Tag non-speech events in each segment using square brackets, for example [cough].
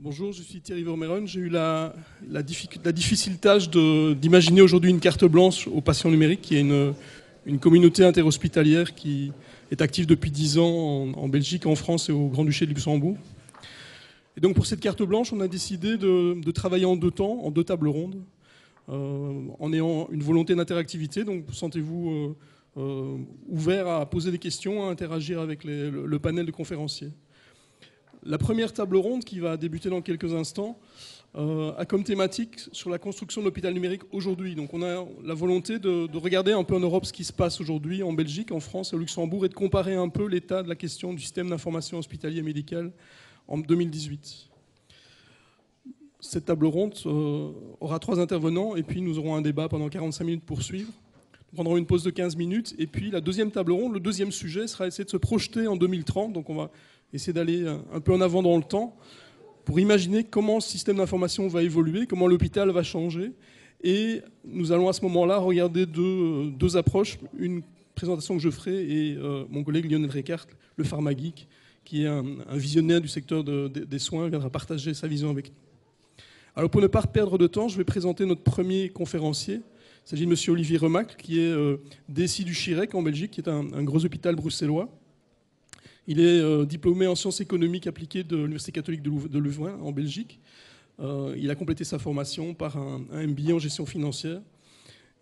Bonjour, je suis Thierry Vermeeren. J'ai eu la, la, la, difficile tâche d'imaginer aujourd'hui une carte blanche aux patients numériques, qui est une, communauté interhospitalière qui est active depuis 10 ans en, Belgique, en France et au Grand-Duché de Luxembourg. Et donc pour cette carte blanche, on a décidé de, travailler en deux temps, en deux tables rondes, euh, en ayant une volonté d'interactivité. Donc sentez-vous euh, euh, ouvert à poser des questions, à interagir avec le panel de conférenciers. La première table ronde, qui va débuter dans quelques instants, euh, a comme thématique sur la construction de l'hôpital numérique aujourd'hui. Donc on a la volonté de, regarder un peu en Europe ce qui se passe aujourd'hui, en Belgique, en France, et au Luxembourg, et de comparer un peu l'état de la question du système d'information hospitalier médical en 2018. Cette table ronde euh, aura trois intervenants et puis nous aurons un débat pendant 45 minutes pour suivre. Nous prendrons une pause de 15 minutes et puis la deuxième table ronde, le deuxième sujet sera essayer de se projeter en 2030. Donc on va essayer d'aller un peu en avant dans le temps pour imaginer comment ce système d'information va évoluer, comment l'hôpital va changer. Et nous allons à ce moment-là regarder deux, deux, approches, une présentation que je ferai et euh, mon collègue Lionel Reckart, le pharmageek, qui est un, visionnaire du secteur des soins, viendra partager sa vision avec nous. Alors pour ne pas perdre de temps, je vais présenter notre premier conférencier. Il s'agit de M. Olivier Remac, qui est euh, du Chirec en Belgique, qui est un gros hôpital bruxellois. Il est euh, diplômé en sciences économiques appliquées de l'Université catholique de Louvain, en Belgique. Euh, il a complété sa formation par un, MBA en gestion financière.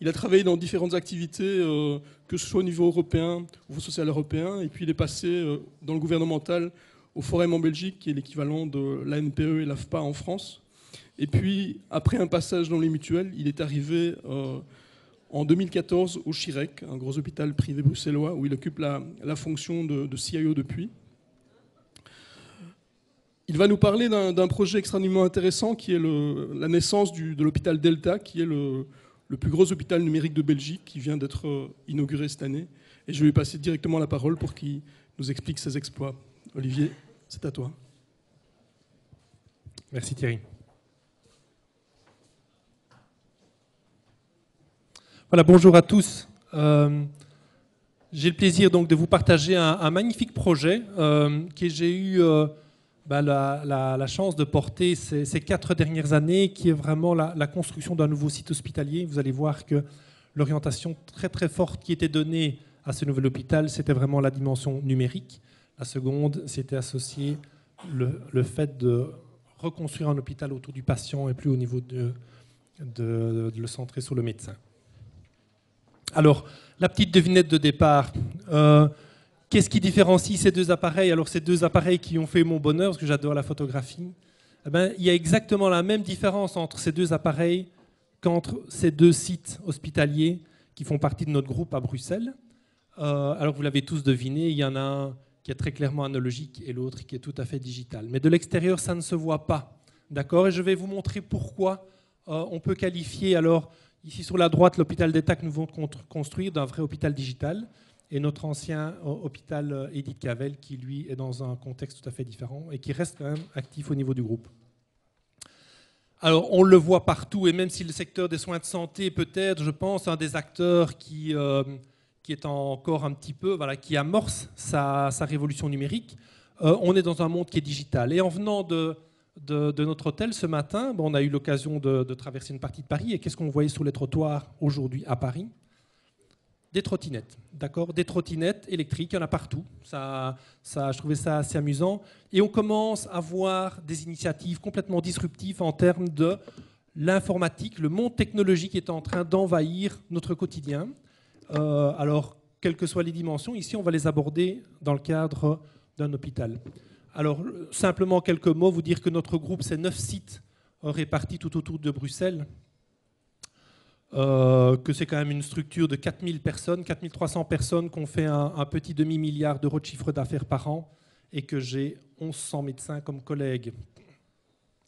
Il a travaillé dans différentes activités, euh, que ce soit au niveau européen, ou social européen, et puis il est passé dans le gouvernemental au Forum en Belgique, qui est l'équivalent de l'ANPE et l'AFPA en France. Et puis, après un passage dans les mutuelles, il est arrivé en 2014, au Chirec, un gros hôpital privé bruxellois, où il occupe la, fonction de, de, CIO depuis. Il va nous parler d'un projet extrêmement intéressant qui est la naissance de l'hôpital Delta, qui est le, plus gros hôpital numérique de Belgique, qui vient d'être euh, inauguré cette année. Et je vais lui passer directement la parole pour qu'il nous explique ses exploits. Olivier, c'est à toi. Merci Thierry. Voilà, bonjour à tous. Euh, j'ai le plaisir donc de vous partager un, magnifique projet euh, que j'ai eu euh, bah, la, chance de porter ces, quatre dernières années, qui est vraiment la, construction d'un nouveau site hospitalier. Vous allez voir que l'orientation très très forte qui était donnée à ce nouvel hôpital, c'était vraiment la dimension numérique. La seconde, c'était associé le, fait de reconstruire un hôpital autour du patient et plus au niveau de, de le centrer sur le médecin. Alors, la petite devinette de départ. Euh, qu'est-ce qui différencie ces deux appareils Alors, ces deux appareils qui ont fait mon bonheur, parce que j'adore la photographie, eh ben, il y a exactement la même différence entre ces deux appareils qu'entre ces deux sites hospitaliers qui font partie de notre groupe à Bruxelles. Euh, alors, vous l'avez tous deviné, il y en a un qui est très clairement analogique et l'autre qui est tout à fait digital. Mais de l'extérieur, ça ne se voit pas. D'accord Et je vais vous montrer pourquoi euh, on peut qualifier alors Ici sur la droite, l'hôpital d'État que nous voulons construire d'un vrai hôpital digital et notre ancien euh, hôpital Edith euh, Cavell qui, lui, est dans un contexte tout à fait différent et qui reste quand même actif au niveau du groupe. Alors, on le voit partout, et même si le secteur des soins de santé peut-être, je pense, un des acteurs qui, euh, qui est encore un petit peu, voilà, qui amorce sa, sa révolution numérique, on est dans un monde qui est digital. Et en venant de de, notre hôtel ce matin, on a eu l'occasion de, traverser une partie de Paris. Et qu'est-ce qu'on voyait sur les trottoirs aujourd'hui à Paris des trottinettes, d'accord Des trottinettes électriques, il y en a partout. Ça, ça, je trouvais ça assez amusant. Et on commence à voir des initiatives complètement disruptives en termes de l'informatique, le monde technologique est en train d'envahir notre quotidien. Euh, alors, quelles que soient les dimensions, ici, on va les aborder dans le cadre d'un hôpital. Alors, simplement quelques mots, vous dire que notre groupe, c'est neuf sites répartis tout autour de Bruxelles, euh, que c'est quand même une structure de 4000 personnes, 4300 personnes, qu'on fait un, petit demi-milliard d'euros de chiffre d'affaires par an, et que j'ai 1100 médecins comme collègues,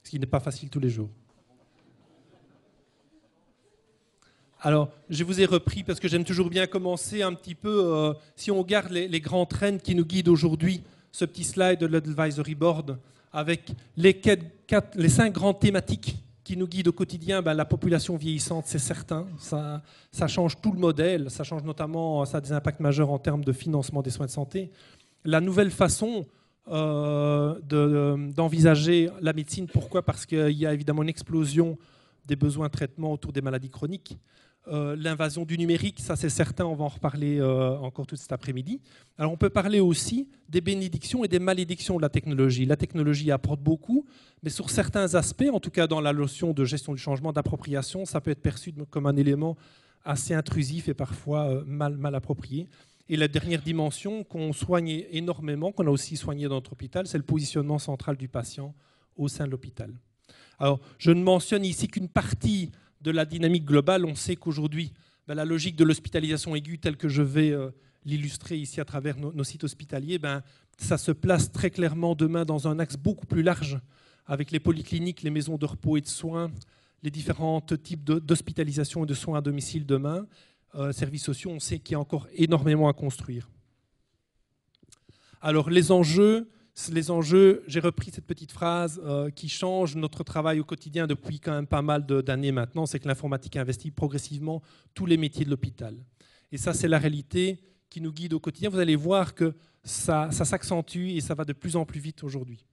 ce qui n'est pas facile tous les jours. Alors, je vous ai repris parce que j'aime toujours bien commencer un petit peu, euh, si on garde les, grands trains qui nous guident aujourd'hui, ce petit slide de l'advisory board avec les, les cinq grandes thématiques qui nous guident au quotidien. Ben, la population vieillissante, c'est certain. Ça, ça change tout le modèle. Ça change notamment, ça a des impacts majeurs en termes de financement des soins de santé. La nouvelle façon euh, d'envisager la médecine, pourquoi Parce qu'il y a évidemment une explosion des besoins de traitement autour des maladies chroniques. Euh, l'invasion du numérique, ça c'est certain, on va en reparler euh, encore tout cet après-midi. Alors on peut parler aussi des bénédictions et des malédictions de la technologie. La technologie apporte beaucoup, mais sur certains aspects, en tout cas dans la notion de gestion du changement, d'appropriation, ça peut être perçu comme un élément assez intrusif et parfois euh, mal, mal approprié. Et la dernière dimension qu'on soigne énormément, qu'on a aussi soigné dans notre hôpital, c'est le positionnement central du patient au sein de l'hôpital. Alors je ne mentionne ici qu'une partie de la dynamique globale, on sait qu'aujourd'hui, ben, la logique de l'hospitalisation aiguë, telle que je vais euh, l'illustrer ici à travers nos, sites hospitaliers, ben, ça se place très clairement demain dans un axe beaucoup plus large, avec les polycliniques, les maisons de repos et de soins, les différents types d'hospitalisation et de soins à domicile demain. Euh, services sociaux, on sait qu'il y a encore énormément à construire. Alors les enjeux, les enjeux, j'ai repris cette petite phrase euh, qui change notre travail au quotidien depuis quand même pas mal d'années maintenant, c'est que l'informatique investit progressivement tous les métiers de l'hôpital. Et ça, c'est la réalité qui nous guide au quotidien. Vous allez voir que ça, s'accentue et ça va de plus en plus vite aujourd'hui.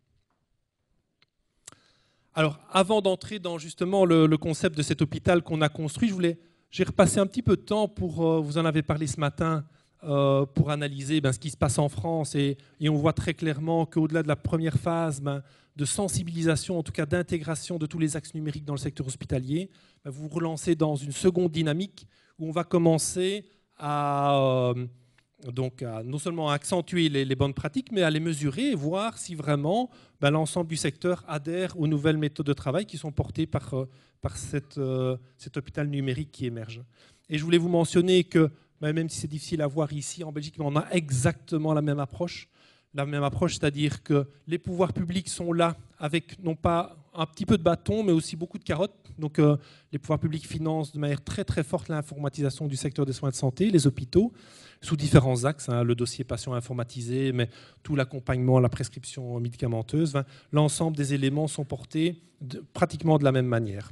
Alors, avant d'entrer dans justement le, concept de cet hôpital qu'on a construit, je voulais, j'ai repassé un petit peu de temps pour, euh, vous en avez parlé ce matin, euh, pour analyser ben, ce qui se passe en France. Et, on voit très clairement qu'au-delà de la première phase ben, de sensibilisation, en tout cas d'intégration de tous les axes numériques dans le secteur hospitalier, ben, vous vous relancez dans une seconde dynamique où on va commencer à, euh, donc non seulement accentuer les, bonnes pratiques, mais à les mesurer et voir si vraiment l'ensemble du secteur adhère aux nouvelles méthodes de travail qui sont portées par, euh, par cette, cet hôpital numérique qui émerge. Et je voulais vous mentionner que bah, même si c'est difficile à voir ici en Belgique, mais on a exactement la même approche. La même approche, c'est-à-dire que les pouvoirs publics sont là avec non pas un petit peu de bâton, mais aussi beaucoup de carottes. Donc euh, les pouvoirs publics financent de manière très très forte l'informatisation du secteur des soins de santé, les hôpitaux, sous différents axes, hein, le dossier patient informatisé, mais tout l'accompagnement, la prescription médicamenteuse, l'ensemble des éléments sont portés pratiquement de la même manière.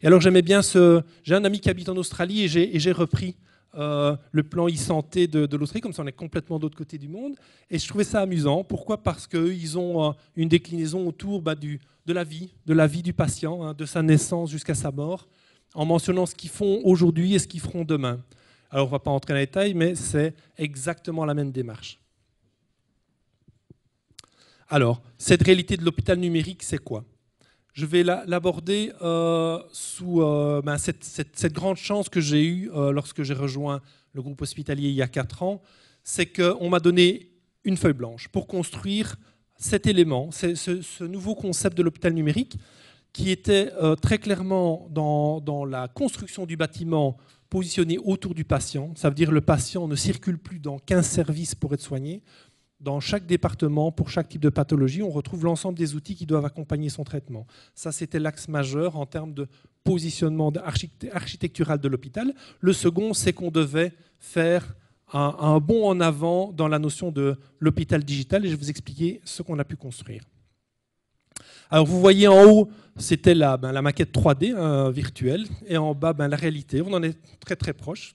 Et alors j'aimais bien ce... J'ai un ami qui habite en Australie et j'ai repris euh, le plan e-santé de, l'Autriche, comme ça on est complètement de l'autre côté du monde. Et je trouvais ça amusant. Pourquoi Parce ils ont euh, une déclinaison autour bah, du, de la vie, de la vie du patient, hein, de sa naissance jusqu'à sa mort, en mentionnant ce qu'ils font aujourd'hui et ce qu'ils feront demain. Alors on ne va pas entrer dans les détails, mais c'est exactement la même démarche. Alors, cette réalité de l'hôpital numérique, c'est quoi je vais l'aborder euh, sous euh, ben, cette, grande chance que j'ai eue euh, lorsque j'ai rejoint le groupe hospitalier il y a 4 ans, c'est qu'on m'a donné une feuille blanche pour construire cet élément, ce, nouveau concept de l'hôpital numérique qui était très clairement dans, la construction du bâtiment positionné autour du patient. Ça veut dire que le patient ne circule plus dans qu'un service pour être soigné, dans chaque département, pour chaque type de pathologie, on retrouve l'ensemble des outils qui doivent accompagner son traitement. Ça, c'était l'axe majeur en termes de positionnement architectural de l'hôpital. Le second, c'est qu'on devait faire un, bond en avant dans la notion de l'hôpital digital, et je vais vous expliquer ce qu'on a pu construire. Alors vous voyez en haut, c'était la, ben, maquette 3D hein, virtuelle, et en bas, ben, la réalité. On en est très très proche.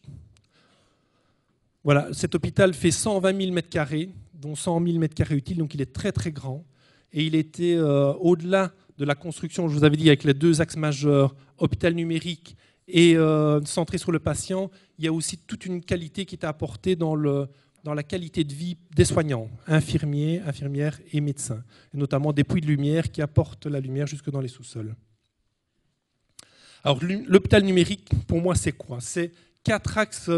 Voilà, cet hôpital fait 120 000 m2, dont 100 000 m2 utiles, donc il est très très grand. Et il était euh, au-delà de la construction, je vous avais dit, avec les deux axes majeurs, hôpital numérique et euh, centré sur le patient, il y a aussi toute une qualité qui est apportée dans, le, dans la qualité de vie des soignants, infirmiers, infirmières et médecins, et notamment des puits de lumière qui apportent la lumière jusque dans les sous-sols. Alors l'hôpital numérique, pour moi, c'est quoi C'est quatre axes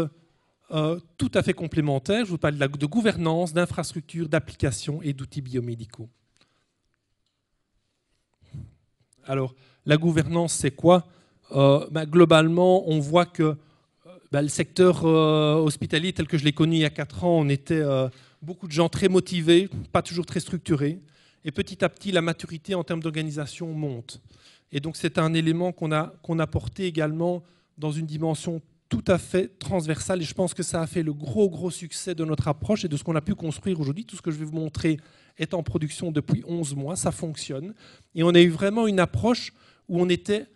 euh, tout à fait complémentaire, Je vous parle de gouvernance, d'infrastructures, d'applications et d'outils biomédicaux. Alors, la gouvernance, c'est quoi euh, ben, Globalement, on voit que euh, ben, le secteur hospitalier tel que je l'ai connu il y a 4 ans, on était beaucoup de gens très motivés, pas toujours très structurés. Et petit à petit, la maturité en termes d'organisation monte. Et donc, c'est un élément qu'on a, qu'on a porté également dans une dimension tout à fait transversal et je pense que ça a fait le gros gros succès de notre approche et de ce qu'on a pu construire aujourd'hui. Tout ce que je vais vous montrer est en production depuis 11 mois, ça fonctionne et on a eu vraiment une approche où on était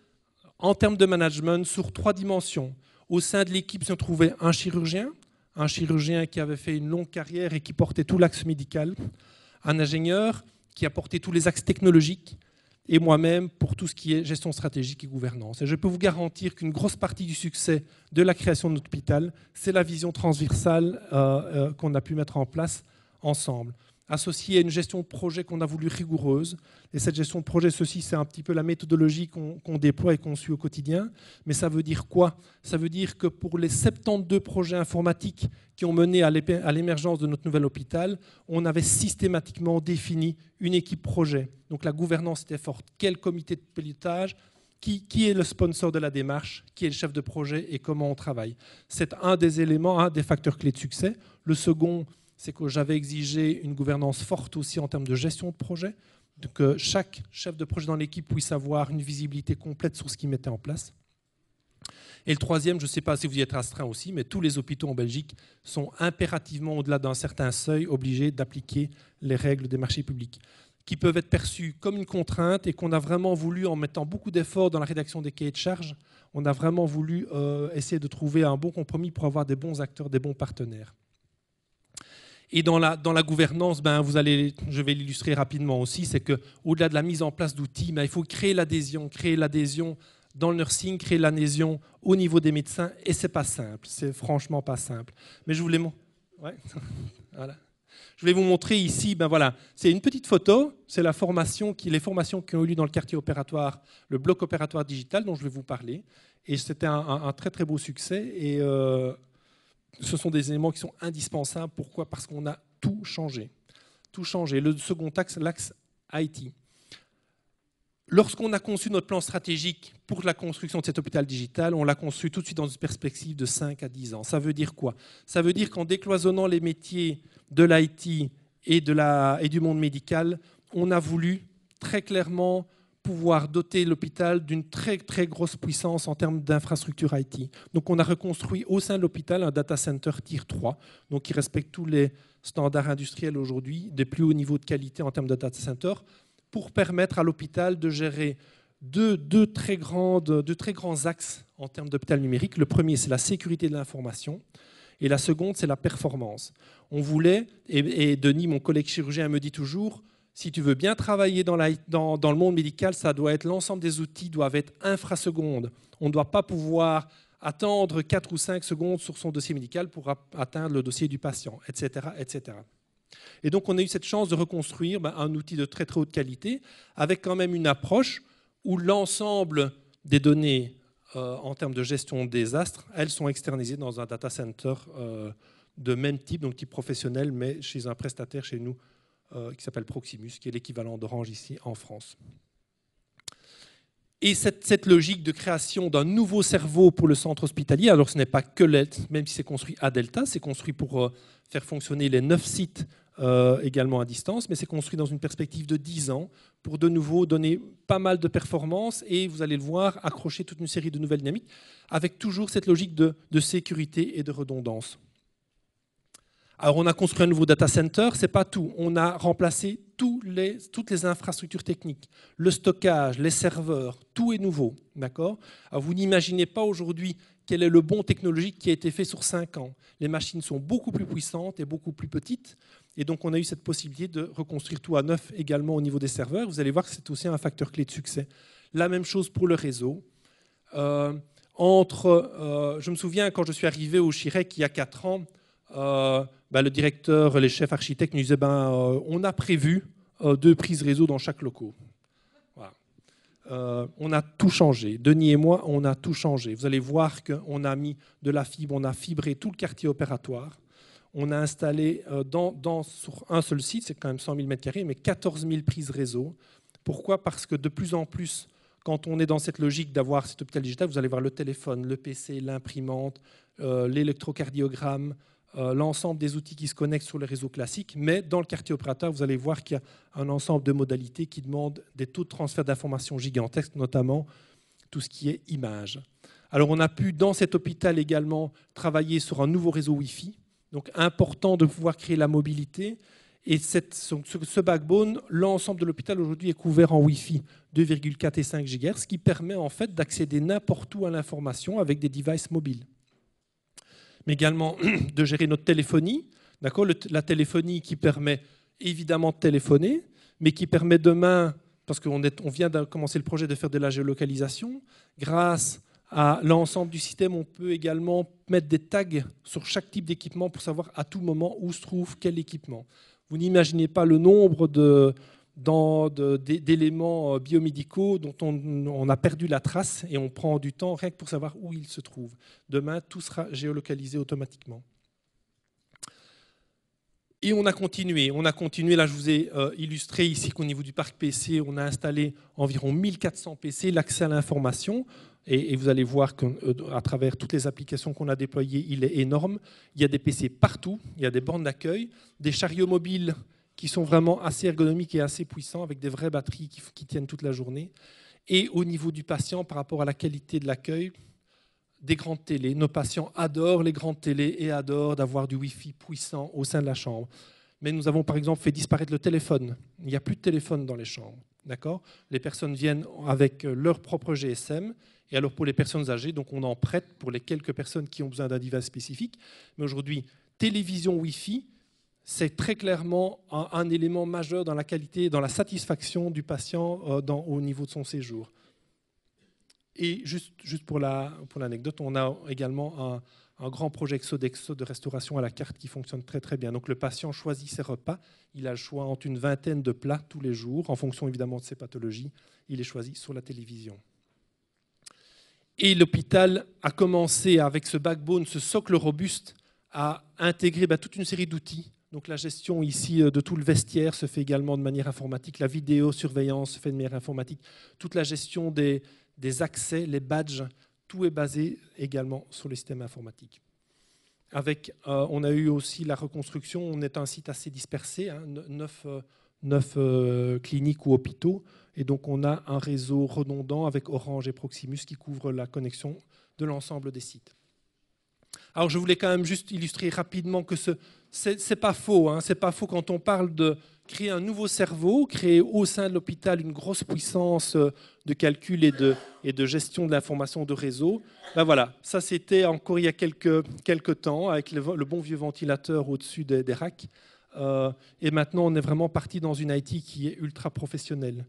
en termes de management sur trois dimensions. Au sein de l'équipe se trouvait un chirurgien, un chirurgien qui avait fait une longue carrière et qui portait tout l'axe médical, un ingénieur qui a porté tous les axes technologiques, et moi-même pour tout ce qui est gestion stratégique et gouvernance. Et je peux vous garantir qu'une grosse partie du succès de la création de notre hôpital, c'est la vision transversale euh, euh, qu'on a pu mettre en place ensemble associé à une gestion de projet qu'on a voulu rigoureuse. Et cette gestion de projet, ceci, c'est un petit peu la méthodologie qu'on déploie et qu'on suit au quotidien. Mais ça veut dire quoi Ça veut dire que pour les 72 projets informatiques qui ont mené à l'émergence de notre nouvel hôpital, on avait systématiquement défini une équipe projet. Donc la gouvernance était forte. Quel comité de pilotage qui, qui, est le sponsor de la démarche, qui est le chef de projet et comment on travaille. C'est un des éléments, un des facteurs clés de succès. Le second, c'est que j'avais exigé une gouvernance forte aussi en termes de gestion de projet, que chaque chef de projet dans l'équipe puisse avoir une visibilité complète sur ce qu'il mettait en place. Et le troisième, je ne sais pas si vous y êtes astreint aussi, mais tous les hôpitaux en Belgique sont impérativement, au-delà d'un certain seuil, obligés d'appliquer les règles des marchés publics, qui peuvent être perçues comme une contrainte et qu'on a vraiment voulu, en mettant beaucoup d'efforts dans la rédaction des cahiers de charges, on a vraiment voulu euh, essayer de trouver un bon compromis pour avoir des bons acteurs, des bons partenaires. Et dans la, dans la gouvernance, ben, vous allez, je vais l'illustrer rapidement aussi, c'est qu'au-delà de la mise en place d'outils, ben, il faut créer l'adhésion, créer l'adhésion dans le nursing, créer l'adhésion au niveau des médecins, et c'est pas simple, c'est franchement pas simple. Mais je voulais, ouais. [laughs] voilà. je vais vous montrer ici, ben voilà, c'est une petite photo, c'est la formation qui, les formations qui ont eu lieu dans le quartier opératoire, le bloc opératoire digital dont je vais vous parler, et c'était un, un, très très beau succès et euh, ce sont des éléments qui sont indispensables. Pourquoi Parce qu'on a tout changé. Tout changé. Le second axe, l'axe IT. Lorsqu'on a conçu notre plan stratégique pour la construction de cet hôpital digital, on l'a conçu tout de suite dans une perspective de 5 à 10 ans. Ça veut dire quoi Ça veut dire qu'en décloisonnant les métiers de l'IT et, et du monde médical, on a voulu très clairement pouvoir doter l'hôpital d'une très très grosse puissance en termes d'infrastructure IT. Donc on a reconstruit au sein de l'hôpital un data center tier 3, donc qui respecte tous les standards industriels aujourd'hui, des plus hauts niveaux de qualité en termes de data center, pour permettre à l'hôpital de gérer deux, deux, très grandes, très grands axes en termes d'hôpital numérique. Le premier, c'est la sécurité de l'information. Et la seconde, c'est la performance. On voulait, et, et Denis, mon collègue chirurgien, me dit toujours, si tu veux bien travailler dans, le monde médical, ça doit être l'ensemble des outils doivent être infrasecondes. On ne doit pas pouvoir attendre 4 ou 5 secondes sur son dossier médical pour atteindre le dossier du patient, etc. etc. Et donc on a eu cette chance de reconstruire ben, un outil de très très haute qualité, avec quand même une approche où l'ensemble des données euh, en termes de gestion des astres elles sont externalisées dans un data center euh, de même type, donc type professionnel, mais chez un prestataire chez nous euh, qui s'appelle Proximus, qui est l'équivalent d'Orange ici en France. Et cette, cette, logique de création d'un nouveau cerveau pour le centre hospitalier, alors ce n'est pas que l'ELT, même si c'est construit à Delta, c'est construit pour euh, faire fonctionner les neuf sites euh, également à distance, mais c'est construit dans une perspective de 10 ans pour de nouveau donner pas mal de performances et vous allez le voir, accrocher toute une série de nouvelles dynamiques avec toujours cette logique de, de sécurité et de redondance. Alors on a construit un nouveau data center, c'est pas tout. On a remplacé les, toutes les infrastructures techniques, le stockage, les serveurs, tout est nouveau, d'accord Vous n'imaginez pas aujourd'hui quel est le bon technologique qui a été fait sur 5 ans. Les machines sont beaucoup plus puissantes et beaucoup plus petites. Et donc, on a eu cette possibilité de reconstruire tout à neuf également au niveau des serveurs. Vous allez voir que c'est aussi un facteur clé de succès. La même chose pour le réseau. Euh, entre, euh, je me souviens quand je suis arrivé au Chirec il y a 4 ans, euh, bah, le directeur, les chefs architectes nous disaient ben, euh, on a prévu euh, deux prises réseau dans chaque locaux. Euh, on a tout changé. Denis et moi, on a tout changé. Vous allez voir qu'on a mis de la fibre, on a fibré tout le quartier opératoire. On a installé dans, dans, sur un seul site, c'est quand même 100 000 m2, mais 14 000 prises réseau. Pourquoi Parce que de plus en plus, quand on est dans cette logique d'avoir cet hôpital digital, vous allez voir le téléphone, le PC, l'imprimante, l'électrocardiogramme, euh, l'ensemble des outils qui se connectent sur les réseaux classiques, mais dans le quartier opérateur, vous allez voir qu'il y a un ensemble de modalités qui demandent des taux de transfert d'informations gigantesques, notamment tout ce qui est images. Alors on a pu, dans cet hôpital également, travailler sur un nouveau réseau Wi-Fi, donc important de pouvoir créer la mobilité. Et ce, backbone, l'ensemble de l'hôpital aujourd'hui est couvert en Wi-Fi 2,4 et 5 GHz, ce qui permet en fait d'accéder n'importe où à l'information avec des devices mobiles mais également [clears throat] de gérer notre téléphonie, d'accord La téléphonie qui permet évidemment de téléphoner, mais qui permet demain, parce qu'on vient de commencer le projet de faire de la géolocalisation, grâce à l'ensemble du système, on peut également mettre des tags sur chaque type d'équipement pour savoir à tout moment où se trouve quel équipement. Vous n'imaginez pas le nombre de, dans d'éléments euh, biomédicaux dont on, a perdu la trace et on prend du temps rien pour savoir où ils se trouvent. Demain, tout sera géolocalisé automatiquement. Et on a continué, on a continué, là je vous ai euh, illustré ici qu'au niveau du parc PC, on a installé environ 1400 PC, l'accès à l'information, et, vous allez voir qu'à euh, travers toutes les applications qu'on a déployées, il est énorme. Il y a des PC partout, il y a des bornes d'accueil, des chariots mobiles qui sont vraiment assez ergonomiques et assez puissants, avec des vraies batteries qui, tiennent toute la journée. Et au niveau du patient, par rapport à la qualité de l'accueil, des grandes télés. Nos patients adorent les grandes télés et adorent d'avoir du Wi-Fi puissant au sein de la chambre. Mais nous avons par exemple fait disparaître le téléphone. Il n'y a plus de téléphone dans les chambres. D'accord Les personnes viennent avec euh, leur propre GSM. Et alors pour les personnes âgées, donc on en prête pour les quelques personnes qui ont besoin d'un device spécifique. Mais aujourd'hui, télévision Wi-Fi, c'est très clairement un, élément majeur dans la qualité, dans la satisfaction du patient euh, au niveau de son séjour. Et juste, juste pour l'anecdote, la, pour on a également un, grand projet Exodexo de restauration à la carte qui fonctionne très très bien. Donc le patient choisit ses repas, il a le choix entre une vingtaine de plats tous les jours, en fonction évidemment de ses pathologies, il est choisi sur la télévision. Et l'hôpital a commencé avec ce backbone, ce socle robuste, à intégrer bah, toute une série d'outils donc la gestion ici euh, de tout le vestiaire se fait également de manière informatique, la vidéosurveillance se fait de manière informatique, toute la gestion des, accès, les badges, tout est basé également sur les systèmes informatiques. Avec, euh, on a eu aussi la reconstruction, on est un site assez dispersé, hein, neuf euh, cliniques ou hôpitaux, et donc on a un réseau redondant avec Orange et Proximus qui couvre la connexion de l'ensemble des sites. Alors je voulais quand même juste illustrer rapidement que ce, c'est pas faux. Hein. c'est pas faux quand on parle de créer un nouveau cerveau, créer au sein de l'hôpital une grosse puissance euh, de calcul et de, et de gestion de l'information de réseau. Bah voilà, ça c'était encore il y a quelques, quelques temps avec le, le bon vieux ventilateur au-dessus des, racks. Euh, et maintenant, on est vraiment parti dans une IT qui est ultra professionnelle.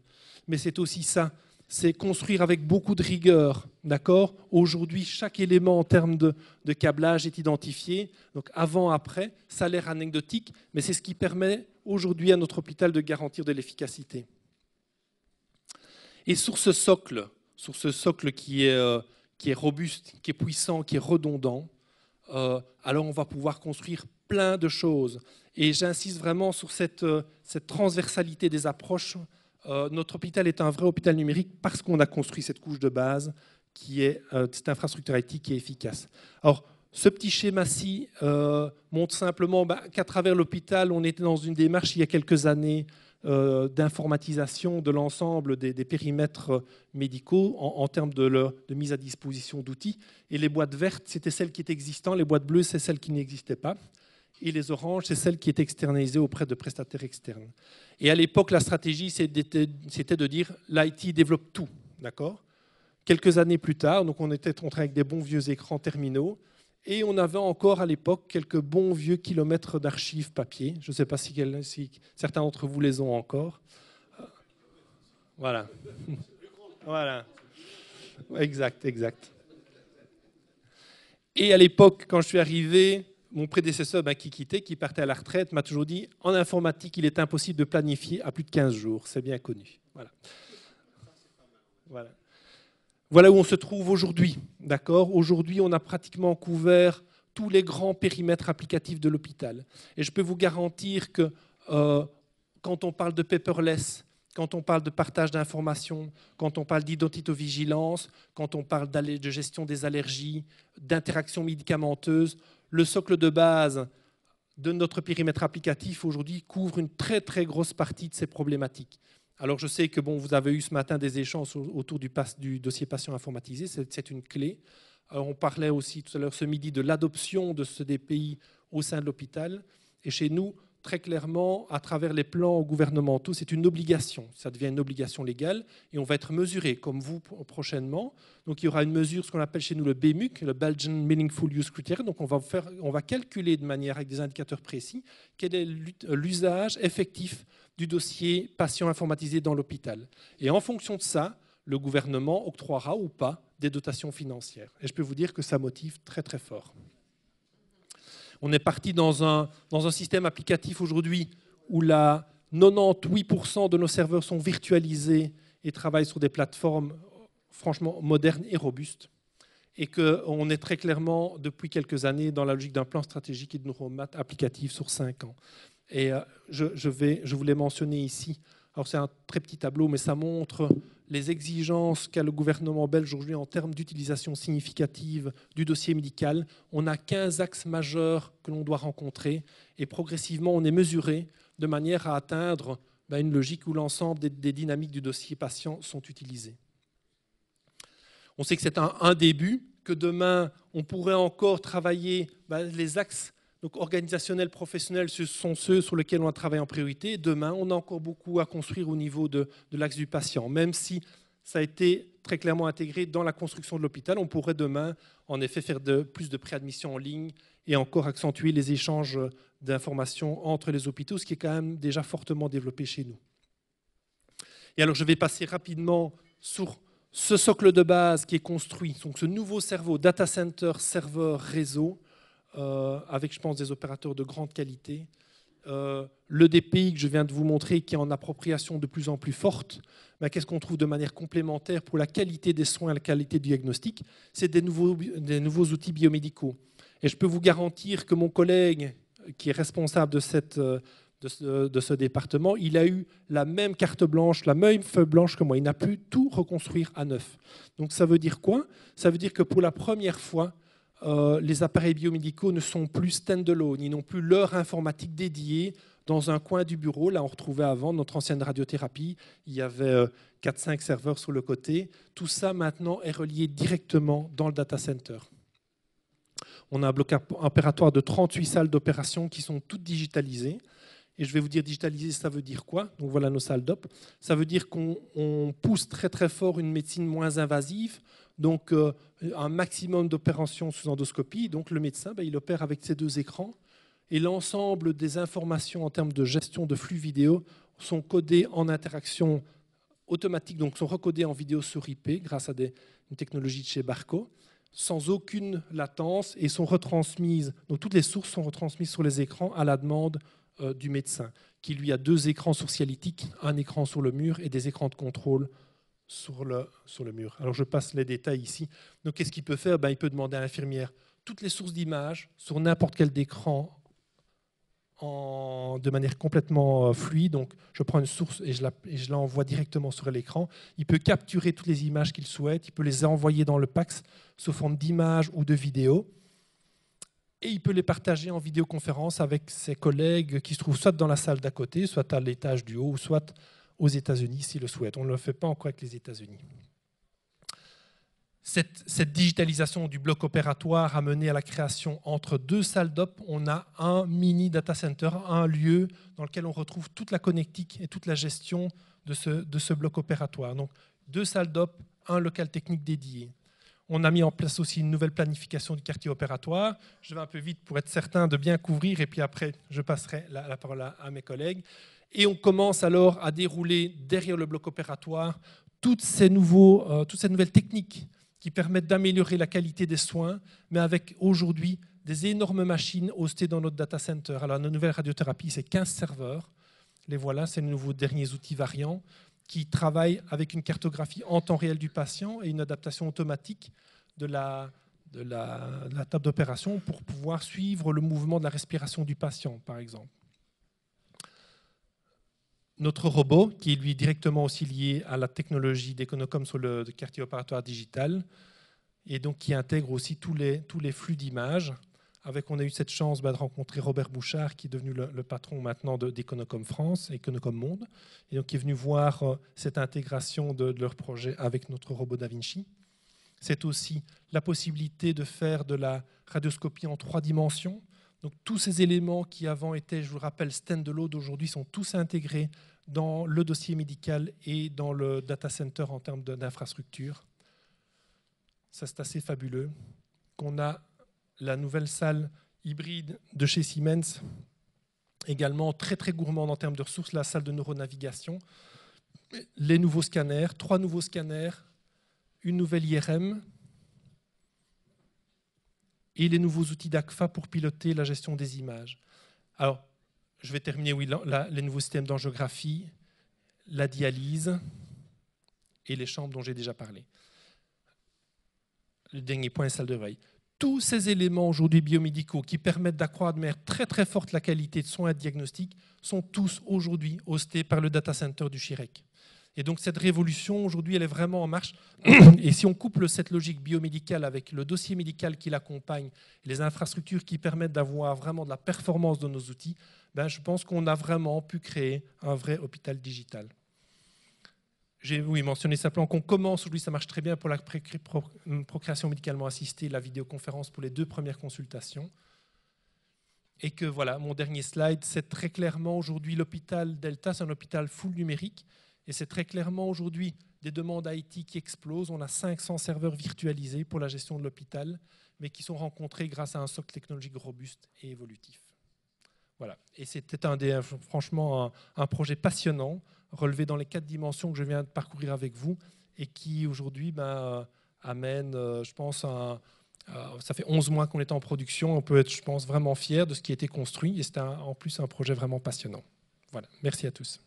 Mais c'est aussi ça, c'est construire avec beaucoup de rigueur. D'accord Aujourd'hui, chaque élément en termes de, câblage est identifié. Donc avant, après, ça a l'air anecdotique, mais c'est ce qui permet aujourd'hui à notre hôpital de garantir de l'efficacité. Et sur ce socle, sur ce socle qui est, euh, qui est robuste, qui est puissant, qui est redondant, euh, alors on va pouvoir construire plein de choses. Et j'insiste vraiment sur cette, euh, cette transversalité des approches euh, notre hôpital est un vrai hôpital numérique parce qu'on a construit cette couche de base qui est euh, cette infrastructure éthique qui est efficace. Alors, ce petit schéma-ci euh, montre simplement bah, qu'à travers l'hôpital, on était dans une démarche il y a quelques années d'informatisation de l'ensemble des, périmètres médicaux en, termes de, de, mise à disposition d'outils. Et les boîtes vertes, c'était celles qui étaient existantes, les boîtes bleues, c'est celles qui n'existaient pas et les oranges, c'est celle qui est externalisée auprès de prestataires externes. Et à l'époque, la stratégie, c'était de dire l'IT développe tout. D'accord Quelques années plus tard, donc on était train avec des bons vieux écrans terminaux. Et on avait encore à l'époque quelques bons vieux kilomètres d'archives papier. Je ne sais pas si, si certains d'entre vous les ont encore. Voilà. [laughs] voilà. Exact, exact. Et à l'époque, quand je suis arrivé, mon prédécesseur ben, qui quittait, qui partait à la retraite, m'a toujours dit en informatique, il est impossible de planifier à plus de 15 jours. C'est bien connu. Voilà. Voilà. où on se trouve aujourd'hui. D'accord Aujourd'hui, on a pratiquement couvert tous les grands périmètres applicatifs de l'hôpital. Et je peux vous garantir que euh, quand on parle de paperless, quand on parle de partage d'informations, quand on parle d'identito-vigilance, quand on parle de gestion des allergies, d'interaction médicamenteuse, le socle de base de notre périmètre applicatif aujourd'hui couvre une très très grosse partie de ces problématiques. Alors je sais que bon, vous avez eu ce matin des échanges autour du, dossier patient informatisé, c'est une clé. on parlait aussi tout à l'heure ce midi de l'adoption de ce DPI au sein de l'hôpital. Et chez nous, très clairement à travers les plans gouvernementaux. C'est une obligation, ça devient une obligation légale et on va être mesuré, comme vous prochainement. Donc il y aura une mesure, ce qu'on appelle chez nous le BMUC, le Belgian Meaningful Use Criteria. Donc on va, faire, on va calculer de manière avec des indicateurs précis quel est l'usage effectif du dossier patient informatisé dans l'hôpital. Et en fonction de ça, le gouvernement octroiera ou pas des dotations financières. Et je peux vous dire que ça motive très très fort. On est parti dans un, dans un système applicatif aujourd'hui où la 98% de nos serveurs sont virtualisés et travaillent sur des plateformes franchement modernes et robustes. Et qu'on est très clairement, depuis quelques années, dans la logique d'un plan stratégique et nos roadmap applicatifs sur 5 ans. Et euh, je, je, vais, je voulais mentionner ici alors c'est un très petit tableau, mais ça montre les exigences qu'a le gouvernement belge aujourd'hui en termes d'utilisation significative du dossier médical. On a 15 axes majeurs que l'on doit rencontrer et progressivement on est mesuré de manière à atteindre ben, une logique où l'ensemble des, dynamiques du dossier patient sont utilisées. On sait que c'est un, début, que demain on pourrait encore travailler ben, les axes donc organisationnel, professionnel, ce sont ceux sur lesquels on travaille en priorité. Demain, on a encore beaucoup à construire au niveau de, l'axe du patient. Même si ça a été très clairement intégré dans la construction de l'hôpital, on pourrait demain, en effet, faire plus de préadmissions en ligne et encore accentuer les échanges d'informations entre les hôpitaux, ce qui est quand même déjà fortement développé chez nous. Et alors, je vais passer rapidement sur ce socle de base qui est construit, donc ce nouveau cerveau, data center, serveur, réseau, euh, avec, je pense, des opérateurs de grande qualité. Euh, le DPI que je viens de vous montrer, qui est en appropriation de plus en plus forte, mais qu'est-ce qu'on trouve de manière complémentaire pour la qualité des soins la qualité du diagnostic C'est des nouveaux, des nouveaux outils biomédicaux. Et je peux vous garantir que mon collègue qui est responsable de, cette, euh, de, ce, de ce département, il a eu la même carte blanche, la même feuille blanche que moi. Il n'a pu tout reconstruire à neuf. Donc ça veut dire quoi Ça veut dire que pour la première fois, euh, les appareils biomédicaux ne sont plus stand-alone, ils n'ont plus leur informatique dédiée dans un coin du bureau. Là, on retrouvait avant notre ancienne radiothérapie, il y avait 4-5 euh, serveurs sur le côté. Tout ça maintenant est relié directement dans le data center. On a un bloc opératoire de 38 salles d'opération qui sont toutes digitalisées. Et je vais vous dire digitaliser, ça veut dire quoi Donc voilà nos salles d'op. Ça veut dire qu'on pousse très très fort une médecine moins invasive, donc euh, un maximum d'opérations sous endoscopie. Donc le médecin, ben, il opère avec ces deux écrans et l'ensemble des informations en termes de gestion de flux vidéo sont codées en interaction automatique, donc sont recodées en vidéo sur IP grâce à des, une technologie de chez Barco, sans aucune latence et sont retransmises. Donc toutes les sources sont retransmises sur les écrans à la demande euh, du médecin, qui lui a deux écrans sur un écran sur le mur et des écrans de contrôle sur le, sur le mur. Alors je passe les détails ici. Donc qu'est-ce qu'il peut faire ben, Il peut demander à l'infirmière toutes les sources d'images sur n'importe quel écran en, de manière complètement euh, fluide. Donc, je prends une source et je, l'envoie directement sur l'écran. Il peut capturer toutes les images qu'il souhaite. Il peut les envoyer dans le PAX sous forme d'images ou de vidéos. Et il peut les partager en vidéoconférence avec ses collègues qui se trouvent soit dans la salle d'à côté, soit à l'étage du haut, soit aux États-Unis s'ils le souhaitent. On ne le fait pas encore avec les États-Unis. Cette, digitalisation du bloc opératoire a mené à la création entre deux salles d'op. On a un mini data center, un lieu dans lequel on retrouve toute la connectique et toute la gestion de ce, bloc opératoire. Donc deux salles d'op, un local technique dédié. On a mis en place aussi une nouvelle planification du quartier opératoire. Je vais un peu vite pour être certain de bien couvrir et puis après je passerai la, parole à mes collègues. Et on commence alors à dérouler derrière le bloc opératoire euh, toutes ces, nouvelles techniques qui permettent d'améliorer la qualité des soins, mais avec aujourd'hui des énormes machines hostées dans notre data center. Alors, la nouvelle radiothérapie, c'est 15 serveurs. Les voilà, c'est les nouveaux derniers outils variants qui travaillent avec une cartographie en temps réel du patient et une adaptation automatique de la table d'opération pour pouvoir suivre le mouvement de la respiration du patient, par exemple notre robot, qui est lui directement aussi lié à la technologie d'Econocom sur le quartier opératoire digital, et donc qui intègre aussi tous les, tous les flux d'images. Avec, on a eu cette chance bah, de rencontrer Robert Bouchard, qui est devenu le, patron maintenant d'Econocom France, Econocom Monde, et donc qui est venu voir euh, cette intégration de, de, leur projet avec notre robot Da Vinci. C'est aussi la possibilité de faire de la radioscopie en trois dimensions, donc tous ces éléments qui avant étaient, je vous rappelle, stand-alone aujourd'hui sont tous intégrés dans le dossier médical et dans le data center en termes d'infrastructure. Ça, c'est assez fabuleux. Qu'on a la nouvelle salle hybride de chez Siemens, également très très gourmande en termes de ressources, la salle de neuronavigation, les nouveaux scanners, trois nouveaux scanners, une nouvelle IRM, et les nouveaux outils d'ACFA pour piloter la gestion des images. Alors, je vais terminer, oui, là, les nouveaux systèmes d'angiographie, la dialyse et les chambres dont j'ai déjà parlé. Le dernier point, salle de veille. Tous ces éléments aujourd'hui biomédicaux qui permettent d'accroître de très très forte la qualité de soins et de diagnostics sont tous aujourd'hui hostés par le data center du Chirec. Et donc cette révolution, aujourd'hui, elle est vraiment en marche. Et si on couple cette logique biomédicale avec le dossier médical qui l'accompagne, les infrastructures qui permettent d'avoir vraiment de la performance de nos outils, ben, je pense qu'on a vraiment pu créer un vrai hôpital digital. J'ai oui, mentionné simplement qu'on commence, aujourd'hui ça marche très bien pour la hum, procréation médicalement assistée, la vidéoconférence pour les deux premières consultations. Et que voilà, mon dernier slide, c'est très clairement aujourd'hui l'hôpital Delta, c'est un hôpital full numérique et c'est très clairement aujourd'hui des demandes IT qui explosent. On a 500 serveurs virtualisés pour la gestion de l'hôpital, mais qui sont rencontrés grâce à un socle technologique robuste et évolutif. Voilà. Et c'était un franchement un, projet passionnant, relevé dans les quatre dimensions que je viens de parcourir avec vous, et qui aujourd'hui ben, euh, amène, euh, je pense, un, euh, ça fait 11 mois qu'on est en production. On peut être, je pense, vraiment fier de ce qui a été construit. Et c'est en plus un projet vraiment passionnant. Voilà. Merci à tous.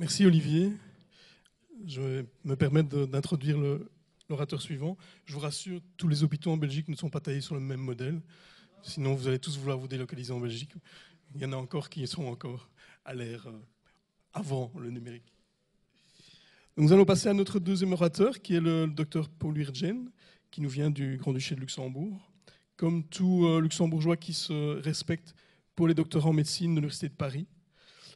Merci Olivier. Je vais me permettre d'introduire l'orateur suivant. Je vous rassure, tous les hôpitaux en Belgique ne sont pas taillés sur le même modèle. Sinon, vous allez tous vouloir vous délocaliser en Belgique. Il y en a encore qui sont encore à l'ère euh, avant le numérique. Nous allons passer à notre deuxième orateur, qui est le docteur Paul Wirgen, qui nous vient du Grand-Duché de Luxembourg. Comme tout euh, luxembourgeois qui se respecte, pour les doctorants en médecine de l'Université de Paris.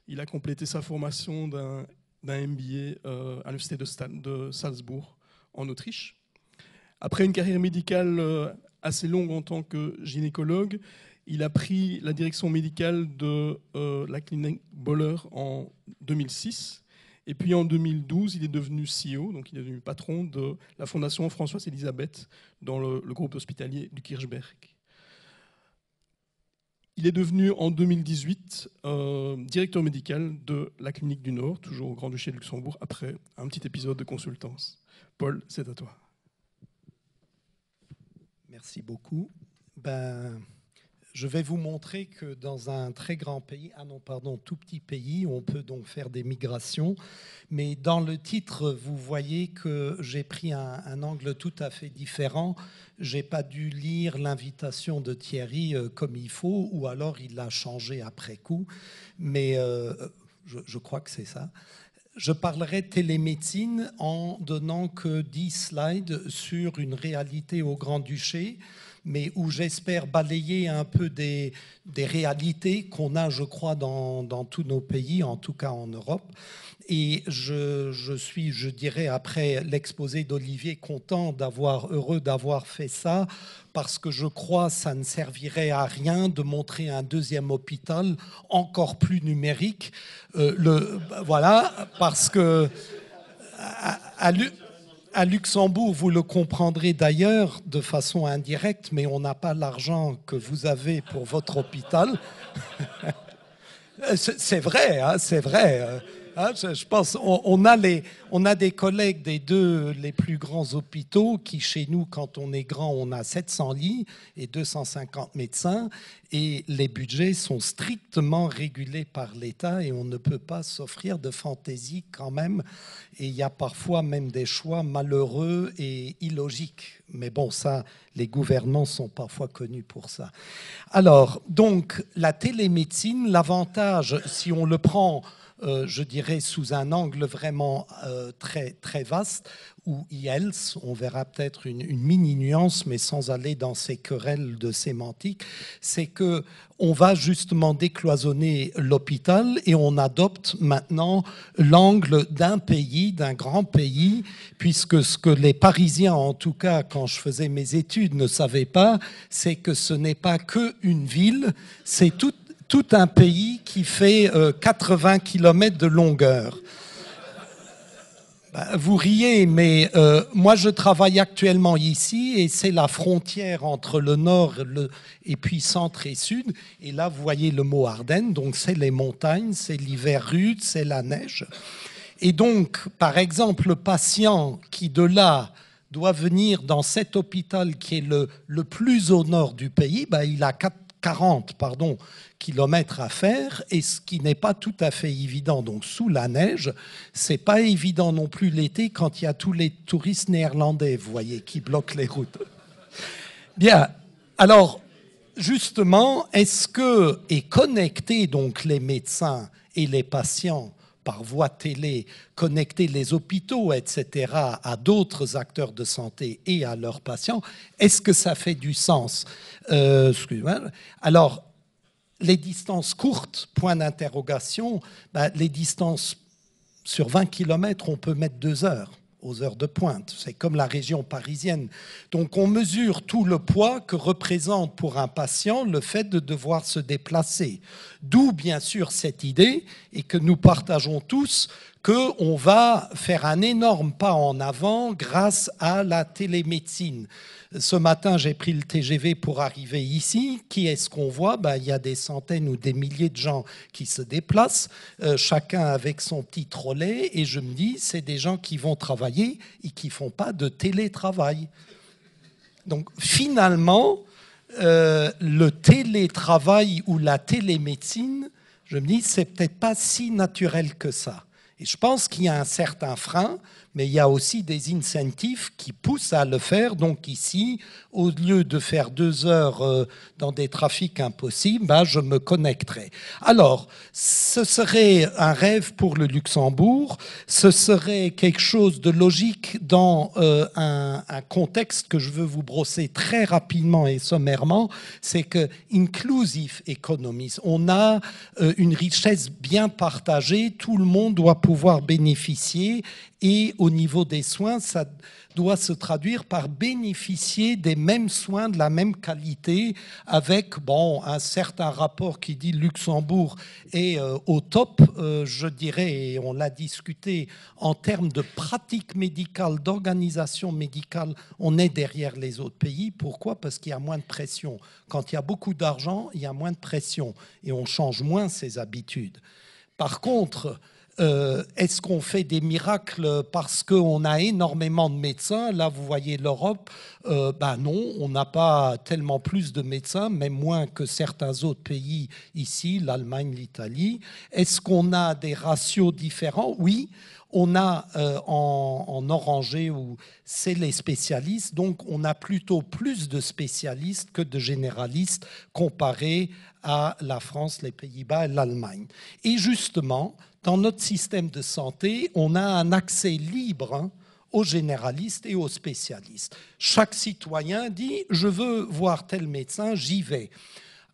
Il a complété sa formation d'un MBA euh, à l'université de, Salzbourg, en Autriche. Après une carrière médicale euh, assez longue en tant que gynécologue, il a pris la direction médicale de euh, la clinique Boller en 2006. Et puis en 2012, il est devenu CEO, donc il est devenu patron de la fondation Françoise élisabeth dans le groupe hospitalier du Kirchberg. Il est devenu en 2018 euh, directeur médical de la Clinique du Nord, toujours au Grand-Duché de Luxembourg, après un petit épisode de consultance. Paul, c'est à toi. Merci beaucoup. Ben, je vais vous montrer que dans un très grand pays, ah non, pardon, tout petit pays, on peut donc faire des migrations. Mais dans le titre, vous voyez que j'ai pris un, angle tout à fait différent. J'ai pas dû lire l'invitation de Thierry euh, comme il faut, ou alors il l'a changé après coup. Mais euh, je, crois que c'est ça. Je parlerai télémédecine en donnant que 10 slides sur une réalité au Grand-Duché mais où j'espère balayer un peu des, des réalités qu'on a, je crois, dans, dans, tous nos pays, en tout cas en Europe. Et je, je suis, je dirais, après l'exposé d'Olivier, content d'avoir, heureux d'avoir fait ça, parce que je crois ça ne servirait à rien de montrer un deuxième hôpital encore plus numérique. Euh, le, voilà, parce que à Luxembourg, vous le comprendrez d'ailleurs de façon indirecte, mais on n'a pas l'argent que vous avez pour votre hôpital. [laughs] c'est vrai, hein, c'est vrai. Hein, je, pense, on, on, a on a des collègues des deux les plus grands hôpitaux qui, chez nous, quand on est grand, on a 700 lits et 250 médecins. Et les budgets sont strictement régulés par l'État et on ne peut pas s'offrir de fantaisie quand même. Et il y a parfois même des choix malheureux et illogiques. Mais bon, ça, les gouvernements sont parfois connus pour ça. Alors, donc, la télémédecine, l'avantage, si on le prend euh, je dirais, sous un angle vraiment euh, très, très vaste, ou IELTS, on verra peut-être une, mini-nuance, mais sans aller dans ces querelles de sémantique, c'est que on va justement décloisonner l'hôpital et on adopte maintenant l'angle d'un pays, d'un grand pays, puisque ce que les Parisiens, en tout cas quand je faisais mes études, ne savaient pas, c'est que ce n'est pas que une ville, c'est toute tout un pays qui fait 80 euh, km de longueur. Bah, vous riez, mais euh, moi je travaille actuellement ici et c'est la frontière entre le nord le, et puis centre et sud. Et là, vous voyez le mot Ardennes, donc c'est les montagnes, c'est l'hiver rude, c'est la neige. Et donc, par exemple, le patient qui de là doit venir dans cet hôpital qui est le, le plus au nord du pays, bah, il a quatre 40 pardon, kilomètres à faire et ce qui n'est pas tout à fait évident. Donc sous la neige, c'est pas évident non plus l'été quand il y a tous les touristes néerlandais, vous voyez, qui bloquent les routes. Bien, alors justement, est-ce que est connecter donc les médecins et les patients par voie télé, connecter les hôpitaux, etc., à d'autres acteurs de santé et à leurs patients, est-ce que ça fait du sens euh, Alors, les distances courtes, point d'interrogation, bah, les distances sur 20 km, on peut mettre deux heures aux heures de pointe. C'est comme la région parisienne. Donc on mesure tout le poids que représente pour un patient le fait de devoir se déplacer. D'où bien sûr cette idée, et que nous partageons tous, qu'on va faire un énorme pas en avant grâce à la télémédecine. Ce matin, j'ai pris le TGV pour arriver ici. Qui est-ce qu'on voit ben, Il y a des centaines ou des milliers de gens qui se déplacent, euh, chacun avec son petit trolley. Et je me dis, c'est des gens qui vont travailler et qui ne font pas de télétravail. Donc finalement, euh, le télétravail ou la télémédecine, je me dis, c'est peut-être pas si naturel que ça je pense qu'il y a un certain frein mais il y a aussi des incentives qui poussent à le faire. Donc ici, au lieu de faire deux heures euh, dans des trafics impossibles, bah, je me connecterai. Alors, ce serait un rêve pour le Luxembourg, ce serait quelque chose de logique dans euh, un, contexte que je veux vous brosser très rapidement et sommairement, c'est que inclusive economies, on a euh, une richesse bien partagée, tout le monde doit pouvoir bénéficier et au niveau des soins, ça doit se traduire par bénéficier des mêmes soins de la même qualité, avec bon un certain rapport qui dit Luxembourg est euh, au top, euh, je dirais, et on l'a discuté en termes de pratique médicale, d'organisation médicale, on est derrière les autres pays. Pourquoi Parce qu'il y a moins de pression. Quand il y a beaucoup d'argent, il y a moins de pression et on change moins ses habitudes. Par contre, euh, est-ce qu'on fait des miracles parce qu'on a énormément de médecins Là, vous voyez l'Europe, euh, ben non, on n'a pas tellement plus de médecins, mais moins que certains autres pays ici, l'Allemagne, l'Italie. Est-ce qu'on a des ratios différents Oui, on a euh, en, en, orangé, où c'est les spécialistes, donc on a plutôt plus de spécialistes que de généralistes comparé à la France, les Pays-Bas et l'Allemagne. Et justement, dans notre système de santé, on a un accès libre hein, aux généralistes et aux spécialistes. Chaque citoyen dit, je veux voir tel médecin, j'y vais.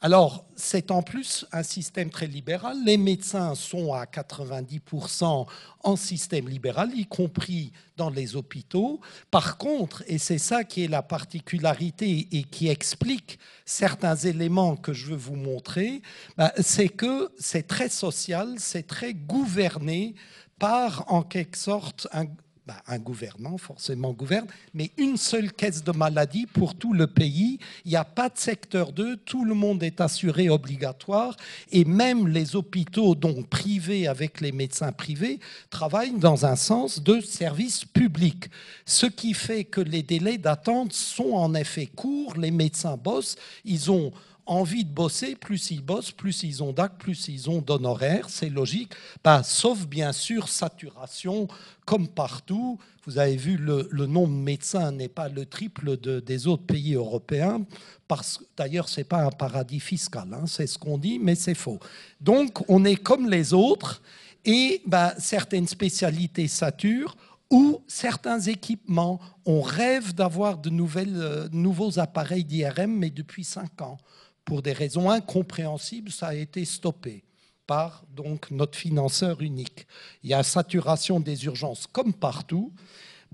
Alors, c'est en plus un système très libéral. Les médecins sont à 90% en système libéral, y compris dans les hôpitaux. Par contre, et c'est ça qui est la particularité et qui explique certains éléments que je veux vous montrer, bah, c'est que c'est très social, c'est très gouverné par, en quelque sorte, un, bah, un gouvernement forcément gouverne, mais une seule caisse de maladie pour tout le pays. Il n'y a pas de secteur 2, tout le monde est assuré obligatoire, et même les hôpitaux, donc privés avec les médecins privés, travaillent dans un sens de service public. Ce qui fait que les délais d'attente sont en effet courts, les médecins bossent, ils ont envie de bosser, plus ils bossent, plus ils ont d'actes, plus ils ont d'honoraires, c'est logique. sauf bien sûr saturation, comme partout. Vous avez vu, le, nombre de médecins n'est pas le triple de, des autres pays européens. Parce que d'ailleurs, ce n'est pas un paradis fiscal, hein, c'est ce qu'on dit, mais c'est faux. Donc, on est comme les autres, et bah, certaines spécialités saturent ou certains équipements. On rêve d'avoir de nouvelles, euh, nouveaux appareils d'IRM, mais depuis 5 ans pour des raisons incompréhensibles, ça a été stoppé par donc notre financeur unique. Il y a saturation des urgences comme partout,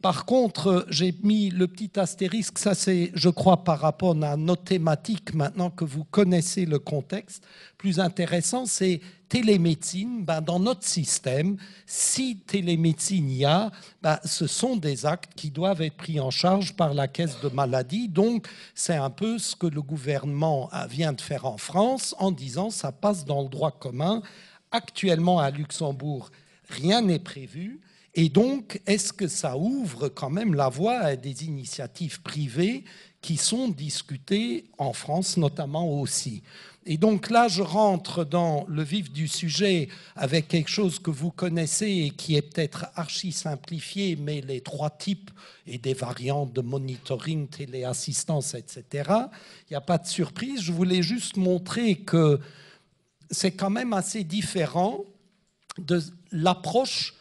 par contre, j'ai mis le petit astérisque, ça c'est, je crois, par rapport à notre thématique, maintenant que vous connaissez le contexte, plus intéressant, c'est télémédecine. Ben, dans notre système, si télémédecine y a, ben, ce sont des actes qui doivent être pris en charge par la caisse de maladie. Donc, c'est un peu ce que le gouvernement vient de faire en France en disant ça passe dans le droit commun. Actuellement, à Luxembourg, rien n'est prévu. Et donc, est-ce que ça ouvre quand même la voie à des initiatives privées qui sont discutées en France notamment aussi et donc là, je rentre dans le vif du sujet avec quelque chose que vous connaissez et qui est peut-être archi simplifié, mais les trois types et des variantes de monitoring, téléassistance, etc. Il n'y a pas de surprise. Je voulais juste montrer que c'est quand même assez différent de l'approche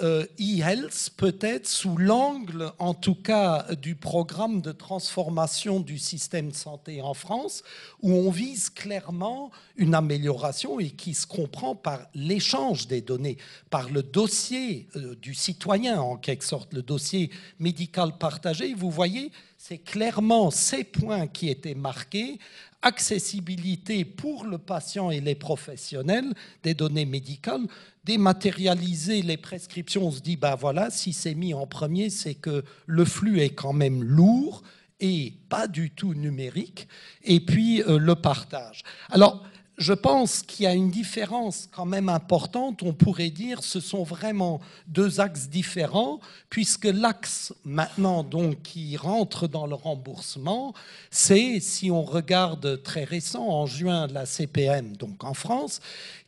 euh, e-health peut-être sous l'angle, en tout cas, du programme de transformation du système de santé en France, où on vise clairement une amélioration et qui se comprend par l'échange des données, par le dossier euh, du citoyen, en quelque sorte, le dossier médical partagé. Vous voyez, c'est clairement ces points qui étaient marqués accessibilité pour le patient et les professionnels des données médicales, dématérialiser les prescriptions, on se dit, ben voilà, si c'est mis en premier, c'est que le flux est quand même lourd et pas du tout numérique, et puis euh, le partage. Alors, je pense qu'il y a une différence quand même importante. On pourrait dire ce sont vraiment deux axes différents, puisque l'axe maintenant donc qui rentre dans le remboursement, c'est si on regarde très récent en juin la CPM donc en France,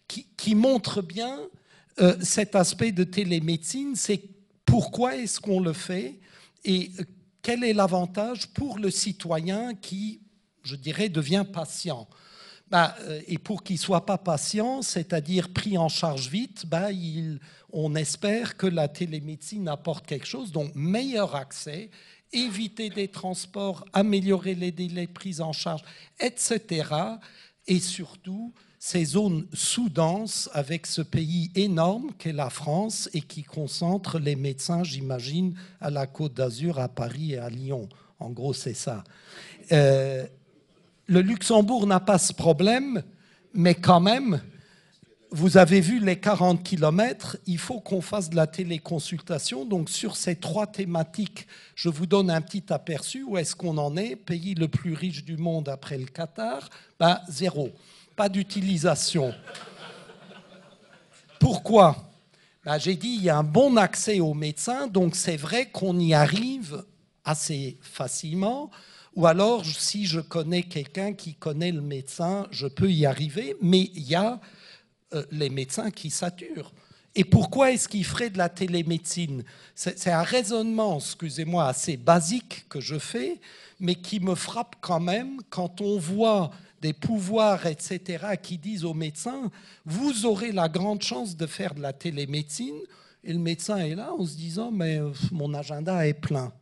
qui, qui montre bien euh, cet aspect de télémédecine, c'est pourquoi est-ce qu'on le fait et euh, quel est l'avantage pour le citoyen qui, je dirais, devient patient bah, euh, et pour qu'il ne soit pas patient, c'est-à-dire pris en charge vite, bah, on espère que la télémédecine apporte quelque chose, donc meilleur accès, éviter des transports, améliorer les délais de prise en charge, etc. Et surtout, ces zones sous-denses avec ce pays énorme qu'est la France et qui concentre les médecins, j'imagine, à la Côte d'Azur, à Paris et à Lyon. En gros, c'est ça. Euh, le Luxembourg n'a pas ce problème, mais quand même, vous avez vu les 40 km, il faut qu'on fasse de la téléconsultation. Donc sur ces trois thématiques, je vous donne un petit aperçu où est-ce qu'on en est. Pays le plus riche du monde après le Qatar, bah, zéro pas d'utilisation. Pourquoi ben, J'ai dit, il y a un bon accès aux médecins, donc c'est vrai qu'on y arrive assez facilement. Ou alors, si je connais quelqu'un qui connaît le médecin, je peux y arriver, mais il y a euh, les médecins qui saturent. Et pourquoi est-ce qu'ils feraient de la télémédecine C'est un raisonnement, excusez-moi, assez basique que je fais, mais qui me frappe quand même quand on voit des pouvoirs, etc., qui disent aux médecins, vous aurez la grande chance de faire de la télémédecine. Et le médecin est là en se disant, mais mon agenda est plein.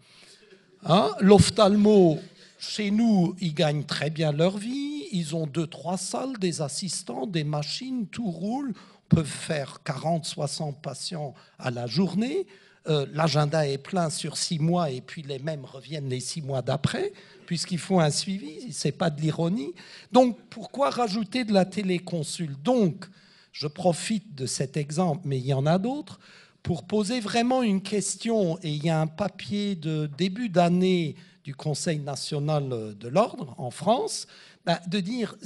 Hein? L'ophtalmo, chez nous, ils gagnent très bien leur vie. Ils ont deux, trois salles, des assistants, des machines, tout roule. On peut faire 40, 60 patients à la journée. Euh, l'agenda est plein sur six mois et puis les mêmes reviennent les six mois d'après puisqu'ils font un suivi, ce n'est pas de l'ironie. Donc pourquoi rajouter de la téléconsulte Donc, je profite de cet exemple, mais il y en a d'autres, pour poser vraiment une question. Et il y a un papier de début d'année du Conseil national de l'ordre en France, bah, de dire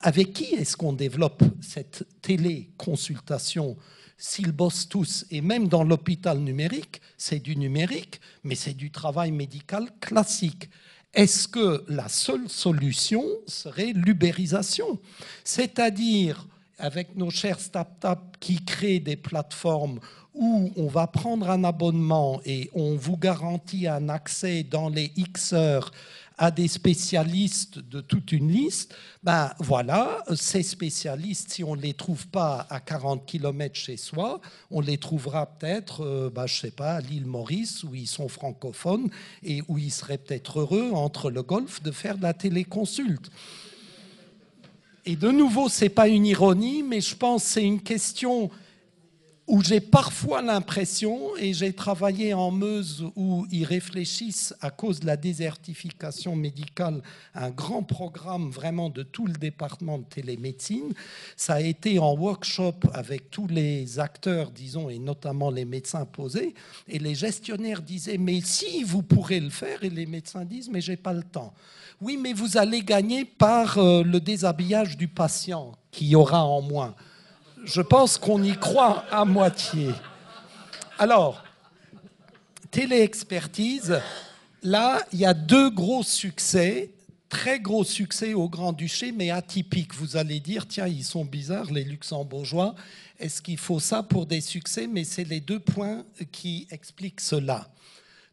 avec qui est-ce qu'on développe cette téléconsultation S'ils bossent tous, et même dans l'hôpital numérique, c'est du numérique, mais c'est du travail médical classique est-ce que la seule solution serait l'ubérisation C'est-à-dire, avec nos chers start-up qui créent des plateformes où on va prendre un abonnement et on vous garantit un accès dans les X heures à des spécialistes de toute une liste, ben voilà, ces spécialistes, si on ne les trouve pas à 40 km chez soi, on les trouvera peut-être, euh, ben, je sais pas, à l'île Maurice, où ils sont francophones et où ils seraient peut-être heureux, entre le golfe, de faire de la téléconsulte. Et de nouveau, ce n'est pas une ironie, mais je pense que c'est une question où j'ai parfois l'impression, et j'ai travaillé en Meuse où ils réfléchissent à cause de la désertification médicale, un grand programme vraiment de tout le département de télémédecine. Ça a été en workshop avec tous les acteurs, disons, et notamment les médecins posés, et les gestionnaires disaient, mais si vous pourrez le faire, et les médecins disent, mais j'ai pas le temps. Oui, mais vous allez gagner par euh, le déshabillage du patient qui aura en moins je pense qu'on y croit à moitié. Alors, téléexpertise, là, il y a deux gros succès, très gros succès au Grand-Duché, mais atypiques. Vous allez dire, tiens, ils sont bizarres, les Luxembourgeois. Est-ce qu'il faut ça pour des succès Mais c'est les deux points qui expliquent cela.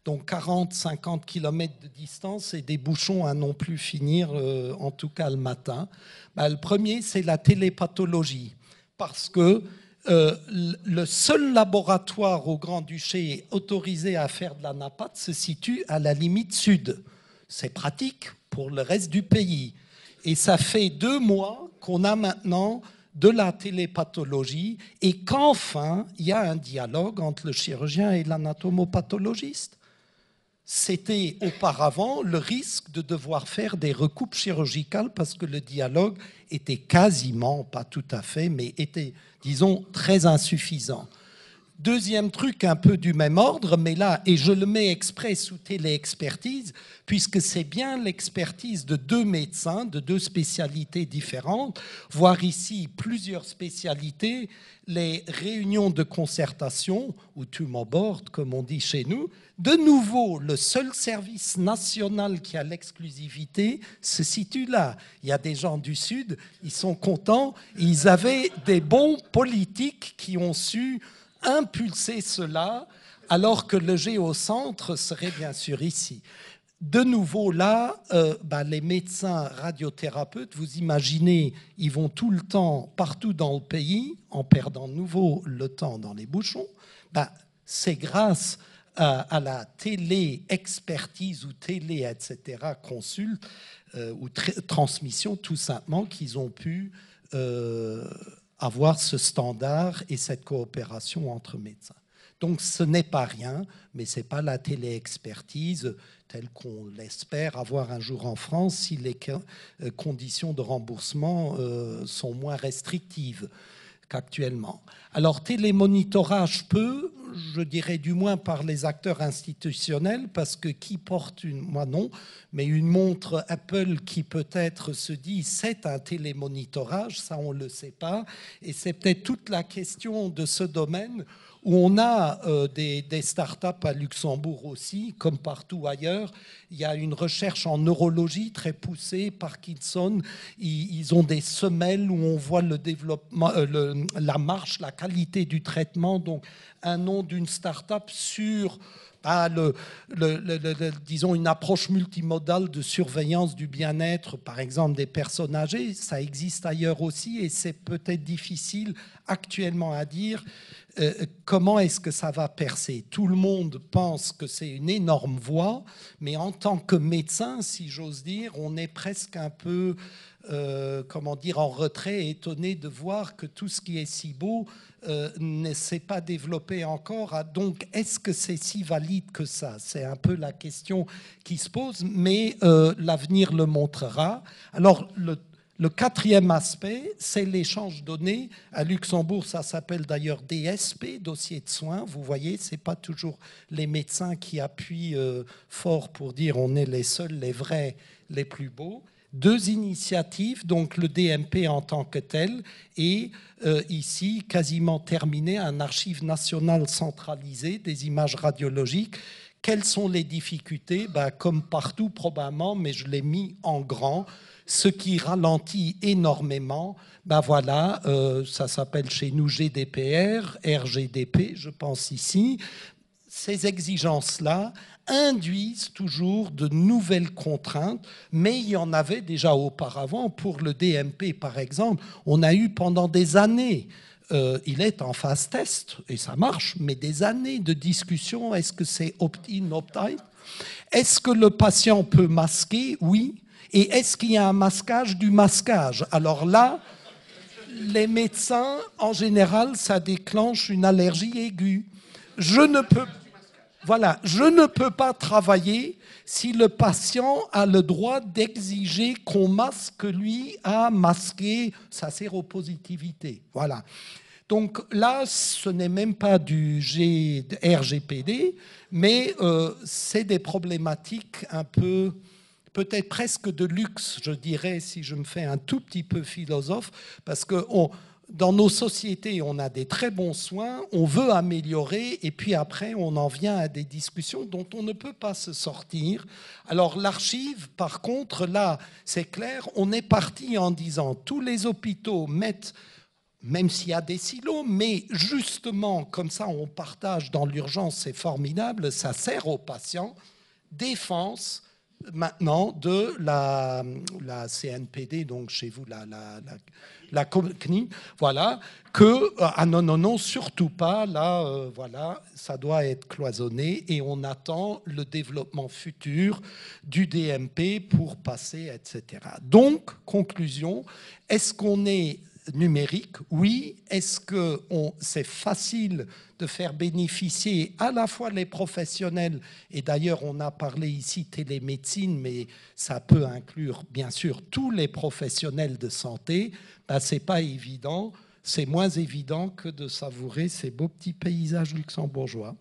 Donc 40, 50 km de distance et des bouchons à non plus finir, euh, en tout cas le matin. Bah, le premier, c'est la télépathologie parce que euh, le seul laboratoire au Grand-Duché autorisé à faire de la napate se situe à la limite sud. C'est pratique pour le reste du pays. Et ça fait deux mois qu'on a maintenant de la télépathologie et qu'enfin, il y a un dialogue entre le chirurgien et l'anatomopathologiste c'était auparavant le risque de devoir faire des recoupes chirurgicales parce que le dialogue était quasiment, pas tout à fait, mais était, disons, très insuffisant. Deuxième truc un peu du même ordre, mais là, et je le mets exprès sous télé-expertise, puisque c'est bien l'expertise de deux médecins, de deux spécialités différentes, voire ici plusieurs spécialités, les réunions de concertation, où tu m'embordes, comme on dit chez nous. De nouveau, le seul service national qui a l'exclusivité se situe là. Il y a des gens du Sud, ils sont contents, ils avaient des bons politiques qui ont su impulser cela alors que le géocentre serait bien sûr ici. De nouveau, là, euh, bah, les médecins radiothérapeutes, vous imaginez, ils vont tout le temps partout dans le pays, en perdant de nouveau le temps dans les bouchons. Bah, c'est grâce à la télé-expertise ou télé, etc., consulte euh, ou transmission, tout simplement, qu'ils ont pu euh, avoir ce standard et cette coopération entre médecins. Donc ce n'est pas rien, mais ce n'est pas la téléexpertise telle qu'on l'espère avoir un jour en France si les euh, conditions de remboursement euh, sont moins restrictives qu'actuellement. Alors télémonitorage peut, je dirais du moins par les acteurs institutionnels, parce que qui porte une, moi non, mais une montre Apple qui peut-être se dit c'est un télémonitorage, ça on ne le sait pas, et c'est peut-être toute la question de ce domaine où on a euh, des, startups à Luxembourg aussi, comme partout ailleurs. Il y a une recherche en neurologie très poussée. Parkinson, ils, ont des semelles où on voit le développement, euh, la marche, la qualité du traitement. Donc, un nom d'une startup sur ah, disons une approche multimodale de surveillance du bien-être, par exemple des personnes âgées, ça existe ailleurs aussi et c'est peut-être difficile actuellement à dire. Euh, comment est-ce que ça va percer Tout le monde pense que c'est une énorme voie, mais en tant que médecin, si j'ose dire, on est presque un peu, euh, comment dire, en retrait, étonné de voir que tout ce qui est si beau euh, ne s'est pas développé encore. Ah, donc, est-ce que c'est si valide que ça C'est un peu la question qui se pose, mais l'avenir le montrera. Alors, le le quatrième aspect, c'est l'échange donné. À Luxembourg, ça s'appelle d'ailleurs DSP, dossier de soins. Vous voyez, ce n'est pas toujours les médecins qui appuient euh, fort pour dire on est les seuls, les vrais, les plus beaux deux initiatives, donc le DMP en tant que tel, et euh, ici, quasiment terminé, un archive national centralisé des images radiologiques. Quelles sont les difficultés ben, Comme partout probablement, mais je l'ai mis en grand, ce qui ralentit énormément. Ben voilà, euh, ça s'appelle chez nous GDPR, RGDP, je pense ici. Ces exigences-là induisent toujours de nouvelles contraintes, mais il y en avait déjà auparavant. Pour le DMP, par exemple, on a eu pendant des années euh, il est en phase test et ça marche, mais des années de discussion, est-ce que c'est opt-in, opt-out Est-ce que le patient peut masquer Oui. Et est-ce qu'il y a un masquage du masquage Alors là, les médecins, en général, ça déclenche une allergie aiguë. Je ne peux, voilà, je ne peux pas travailler si le patient a le droit d'exiger qu'on masque lui à masquer sa séropositivité. Voilà. Donc là, ce n'est même pas du RGPD, mais euh, c'est des problématiques un peu peut-être presque de luxe, je dirais, si je me fais un tout petit peu philosophe, parce que dans nos sociétés, on a des très bons soins, on veut améliorer, et puis après, on en vient à des discussions dont on ne peut pas se sortir. Alors l'archive, par contre, là, c'est clair, on est parti en disant, tous les hôpitaux mettent même s'il y a des silos, mais justement, comme ça, on partage dans l'urgence, c'est formidable, ça sert aux patients. Défense, maintenant de la, la, CNPD, donc chez vous, la, la, CNI, voilà, que, euh, ah non, non, non, surtout pas, là, euh, voilà, ça doit être cloisonné et on attend le développement futur du DMP pour passer, etc. Donc, conclusion, est-ce qu'on est numérique Oui. Est-ce que c'est facile de faire bénéficier à la fois les professionnels, et d'ailleurs on a parlé ici télémédecine, mais ça peut inclure bien sûr tous les professionnels de santé, ben, ce n'est pas évident, c'est moins évident que de savourer ces beaux petits paysages luxembourgeois.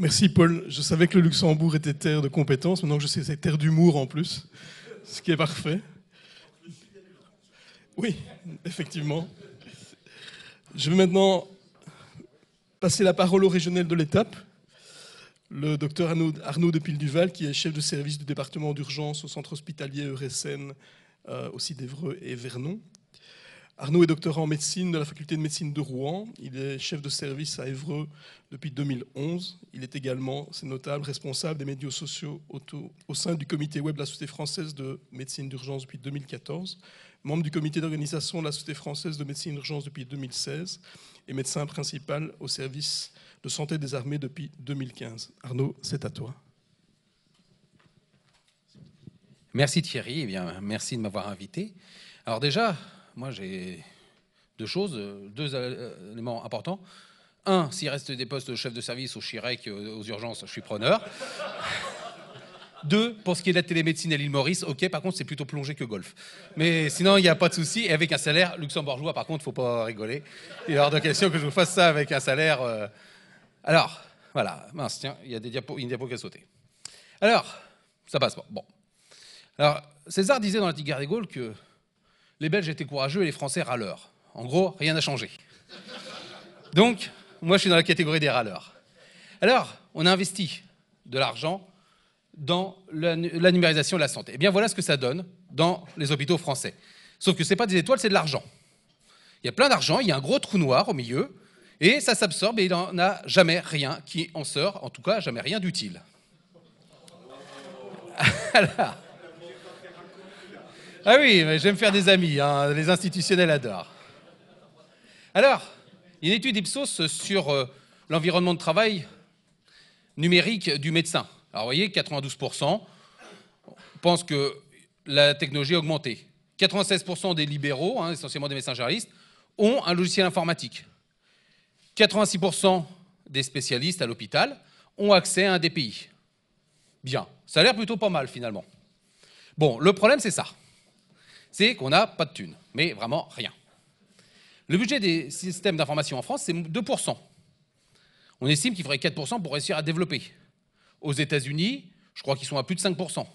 Merci Paul. Je savais que le Luxembourg était terre de compétences. Maintenant que je sais c'est terre d'humour en plus, ce qui est parfait. Oui, effectivement. Je vais maintenant passer la parole au régional de l'étape, le docteur Arnaud de Duval, qui est chef de service du département d'urgence au centre hospitalier e Euresen, aussi d'Evreux et Vernon. Arnaud est docteur en médecine de la faculté de médecine de Rouen. Il est chef de service à Évreux depuis 2011. Il est également, c'est notable, responsable des médias sociaux au sein du comité web de la Société française de médecine d'urgence depuis 2014, membre du comité d'organisation de la Société française de médecine d'urgence depuis 2016 et médecin principal au service de santé des armées depuis 2015. Arnaud, c'est à toi. Merci Thierry, eh bien, merci de m'avoir invité. Alors déjà, moi j'ai deux choses, euh, deux euh, éléments importants. Un, s'il reste des postes de chef de service au Chirec, euh, aux urgences, je suis preneur. [laughs] Deux, pour ce qui est de la télémédecine à l'île Maurice, ok, par contre, c'est plutôt plongée que golf. Mais sinon, il n'y a pas de souci. Et avec un salaire luxembourgeois, par contre, faut pas rigoler. Il est hors de question que je vous fasse ça avec un salaire. Alors, voilà, mince, tiens, il y a des diapos, une diapo qui a sauté. Alors, ça passe pas. Bon. Alors, César disait dans la guerre des Gaules que les Belges étaient courageux et les Français râleurs. En gros, rien n'a changé. Donc, moi, je suis dans la catégorie des râleurs. Alors, on a investi de l'argent dans la, numérisation de la santé. Et eh bien, voilà ce que ça donne dans les hôpitaux français. Sauf que ce n'est pas des étoiles, c'est de l'argent. Il y a plein d'argent, il y a un gros trou noir au milieu, et ça s'absorbe et il n'en a jamais rien qui en sort, en tout cas jamais rien d'utile. [laughs] Alors, ah oui, j'aime faire des amis, hein. les institutionnels adorent. Alors, une étude Ipsos sur euh, l'environnement de travail numérique du médecin. Alors, vous voyez, 92% pensent que la technologie a augmenté. 96% des libéraux, hein, essentiellement des médecins généralistes, ont un logiciel informatique. 86% des spécialistes à l'hôpital ont accès à un DPI. Bien, ça a l'air plutôt pas mal finalement. Bon, le problème c'est ça c'est qu'on n'a pas de thunes, mais vraiment rien. Le budget des systèmes d'information en France, c'est 2%. On estime qu'il faudrait 4% pour réussir à développer. Aux États-Unis, je crois qu'ils sont à plus de 5%.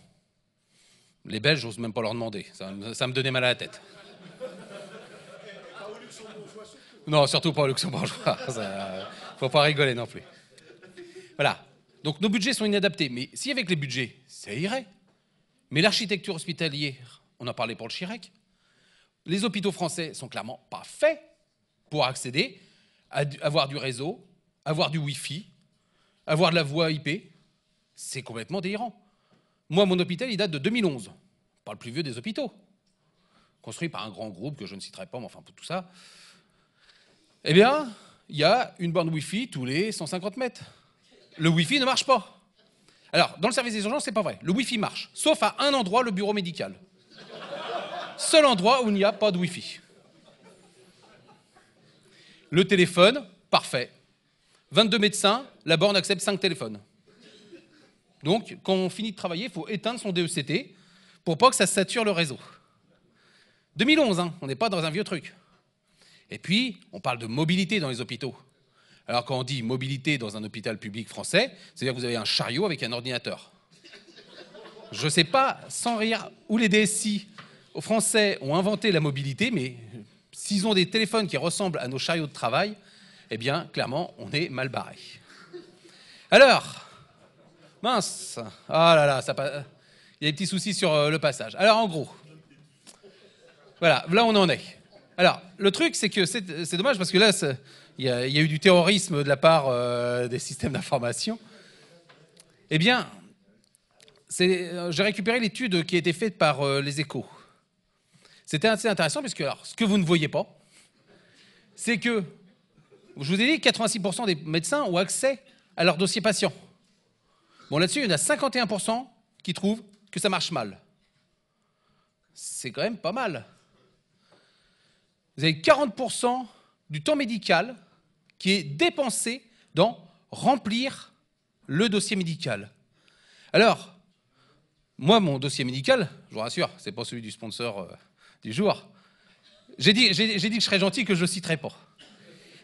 Les Belges, j'ose même pas leur demander. Ça, me donnait mal à la tête. Non, surtout pas au luxembourgeois. [laughs] faut pas rigoler non plus. Voilà. Donc nos budgets sont inadaptés. Mais si avec les budgets, ça irait. Mais l'architecture hospitalière on a parlé pour le Chirac. Les hôpitaux français sont clairement pas faits pour accéder à avoir du réseau, avoir du Wi-Fi, avoir de la voie IP. C'est complètement délirant. Moi, mon hôpital, il date de 2011, Pas le plus vieux des hôpitaux, construit par un grand groupe que je ne citerai pas, mais enfin, pour tout ça. Eh bien, il y a une borne Wi-Fi tous les 150 mètres. Le Wi-Fi ne marche pas. Alors, dans le service des urgences, c'est pas vrai. Le Wi-Fi marche, sauf à un endroit, le bureau médical. Seul endroit où il n'y a pas de Wi-Fi. Le téléphone, parfait. 22 médecins, la borne accepte 5 téléphones. Donc, quand on finit de travailler, il faut éteindre son DECT pour pas que ça sature le réseau. 2011, hein, on n'est pas dans un vieux truc. Et puis, on parle de mobilité dans les hôpitaux. Alors, quand on dit mobilité dans un hôpital public français, c'est-à-dire que vous avez un chariot avec un ordinateur. Je ne sais pas, sans rire, où les DSI Français ont inventé la mobilité, mais s'ils ont des téléphones qui ressemblent à nos chariots de travail, eh bien, clairement, on est mal barré. Alors, mince, ah là là, ça il y a des petits soucis sur euh, le passage. Alors, en gros, voilà, là on en est. Alors, le truc, c'est que c'est dommage parce que là, il y, a eu du terrorisme de la part euh, des systèmes d'information. Eh bien, euh, j'ai récupéré l'étude qui a été faite par les échos. C'était assez intéressant parce que ce que vous ne voyez pas, c'est que, je vous ai dit, 86% des médecins ont accès à leur dossier patient. Bon, là-dessus, il y en a 51% qui trouvent que ça marche mal. C'est quand même pas mal. Vous avez 40% du temps médical qui est dépensé dans remplir le dossier médical. Alors, moi, mon dossier médical, je vous rassure, c'est pas celui du sponsor. Euh, du jour. J'ai dit, que je serais gentil, que je ne citerai pas.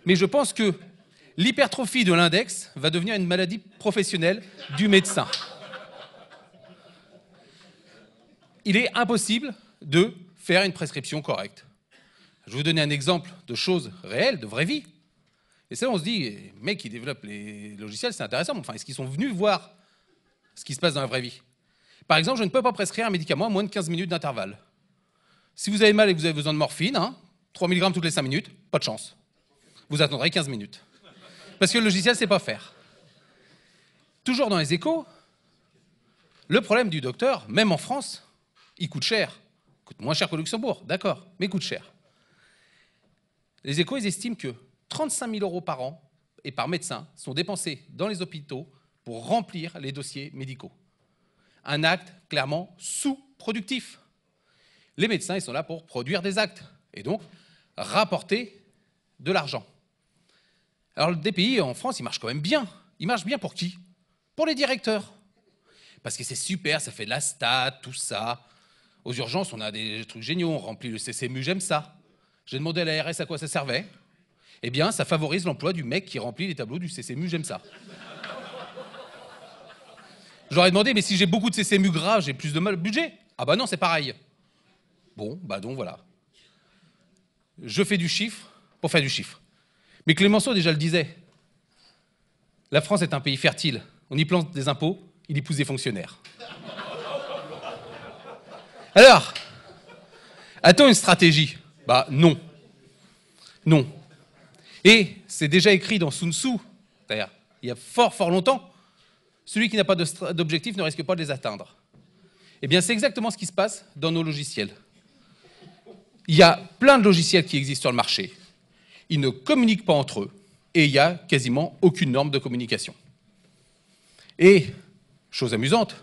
Mais je pense que l'hypertrophie de l'index va devenir une maladie professionnelle du médecin. Il est impossible de faire une prescription correcte. Je vais vous donner un exemple de choses réelles, de vraie vie. Et ça, on se dit, mec, qui développent les logiciels, c'est intéressant, enfin, est-ce qu'ils sont venus voir ce qui se passe dans la vraie vie Par exemple, je ne peux pas prescrire un médicament à moins de 15 minutes d'intervalle. Si vous avez mal et que vous avez besoin de morphine, hein, 3 mg toutes les 5 minutes, pas de chance. Vous attendrez 15 minutes. Parce que le logiciel ne sait pas faire. Toujours dans les échos, le problème du docteur, même en France, il coûte cher. coûte moins cher qu'au Luxembourg, d'accord, mais coûte cher. Les échos, ils estiment que 35 000 euros par an et par médecin sont dépensés dans les hôpitaux pour remplir les dossiers médicaux. Un acte clairement sous-productif les médecins, ils sont là pour produire des actes et donc rapporter de l'argent. Alors le DPI en France, il marche quand même bien. Il marche bien pour qui Pour les directeurs. Parce que c'est super, ça fait de la stat, tout ça. Aux urgences, on a des trucs géniaux, on remplit le CCMU, j'aime ça. J'ai demandé à l'ARS à quoi ça servait. Eh bien, ça favorise l'emploi du mec qui remplit les tableaux du CCMU, j'aime ça. J'aurais demandé, mais si j'ai beaucoup de CCMU gras, j'ai plus de mal budget. Ah bah non, c'est pareil. Bon, bah donc voilà. Je fais du chiffre pour faire du chiffre. Mais Clémenceau déjà le disait. La France est un pays fertile. On y plante des impôts, il y pousse des fonctionnaires. Alors, a-t-on une stratégie Bah non. Non. Et c'est déjà écrit dans Sun Tzu, d'ailleurs, il y a fort fort longtemps, celui qui n'a pas d'objectif ne risque pas de les atteindre. Eh bien, c'est exactement ce qui se passe dans nos logiciels il y a plein de logiciels qui existent sur le marché. Ils ne communiquent pas entre eux et il n'y a quasiment aucune norme de communication. Et, chose amusante,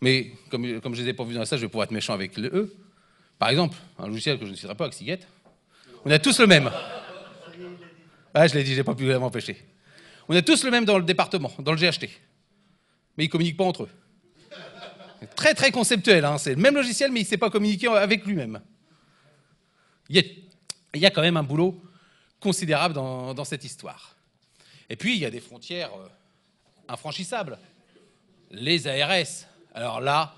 mais comme, je ne les ai pas vus dans la salle, je vais pouvoir être méchant avec eux. Par exemple, un logiciel que je ne citerai pas, Axigate, on a tous le même. Ah, je l'ai dit, je n'ai pas pu l'empêcher. On a tous le même dans le département, dans le GHT. Mais ils ne communiquent pas entre eux. Très, très conceptuel. Hein. C'est le même logiciel, mais il ne sait pas communiquer avec lui-même il y, a, quand même un boulot considérable dans, cette histoire. Et puis, il y a des frontières euh, infranchissables. Les ARS. Alors là,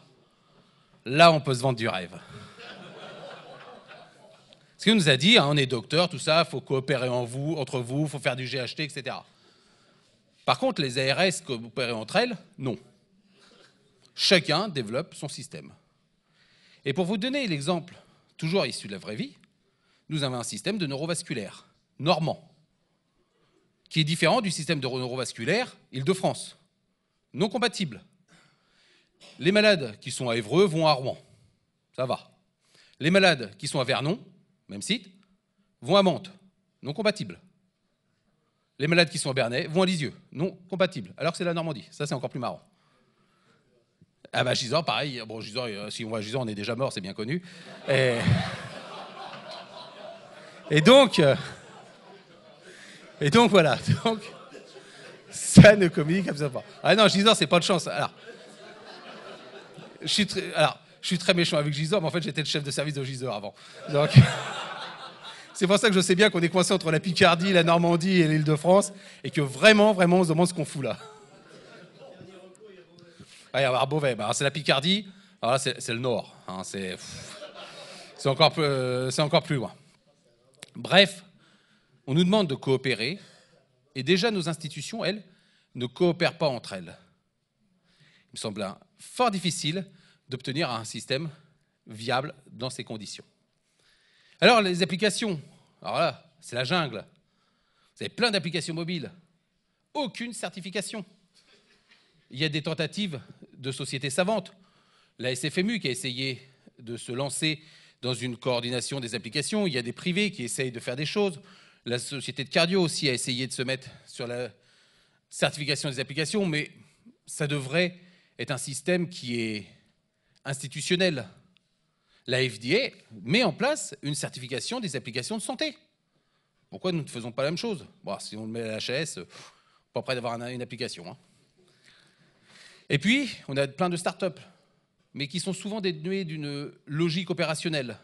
là, on peut se vendre du rêve. Ce qu'on nous a dit, hein, on est docteur, tout ça, faut coopérer entre vous, entre vous, faut faire du GHT, etc. Par contre, les ARS coopérer entre elles, non. Chacun développe son système. Et pour vous donner l'exemple, toujours issu de la vraie vie, nous avons un système de neurovasculaire normand, qui est différent du système de neurovasculaire Île-de-France, non compatible. Les malades qui sont à Évreux vont à Rouen, ça va. Les malades qui sont à Vernon, même site, vont à Mantes, non compatible. Les malades qui sont à Bernay vont à Lisieux, non compatible. Alors que c'est la Normandie, ça c'est encore plus marrant. Ah bah pareil. Bon, euh, si on voit Gisors, on est déjà mort, c'est bien connu. Et donc, euh, et donc voilà. [laughs] Donc, ça ne communique absolument pas. Ah non, Gisors, c'est pas de chance. Alors, je suis très, méchant avec Gisors, mais en fait, j'étais le chef de service de Gisors avant. Donc, [laughs] c'est pour ça que je sais bien qu'on est coincé entre la Picardie, la Normandie et l'Île-de-France, et que vraiment, vraiment, on se demande ce qu'on fout là. y alors, Beauvais, bah, c'est la Picardie. Alors c'est le Nord. Hein, euh, c'est encore plus loin. Bref, on nous demande de coopérer, et déjà nos institutions, elles, ne coopèrent pas entre elles. Il me semble fort difficile d'obtenir un système viable dans ces conditions. Alors, les applications, alors là, c'est la jungle. Vous avez plein d'applications mobiles, aucune certification. Il y a des tentatives de sociétés savantes. La SFMU qui a essayé de se lancer dans une coordination des applications. Il y a des privés qui essayent de faire des choses. La société de cardio aussi a essayé de se mettre sur la certification des applications, mais ça devrait être un système qui est institutionnel. La FDA met en place une certification des applications de santé. Pourquoi nous ne faisons pas la même chose Si on le met à la n'est pas près d'avoir une application. Hein. Et puis, on a plein de start start-up mais qui sont souvent dénués d'une logique opérationnelle.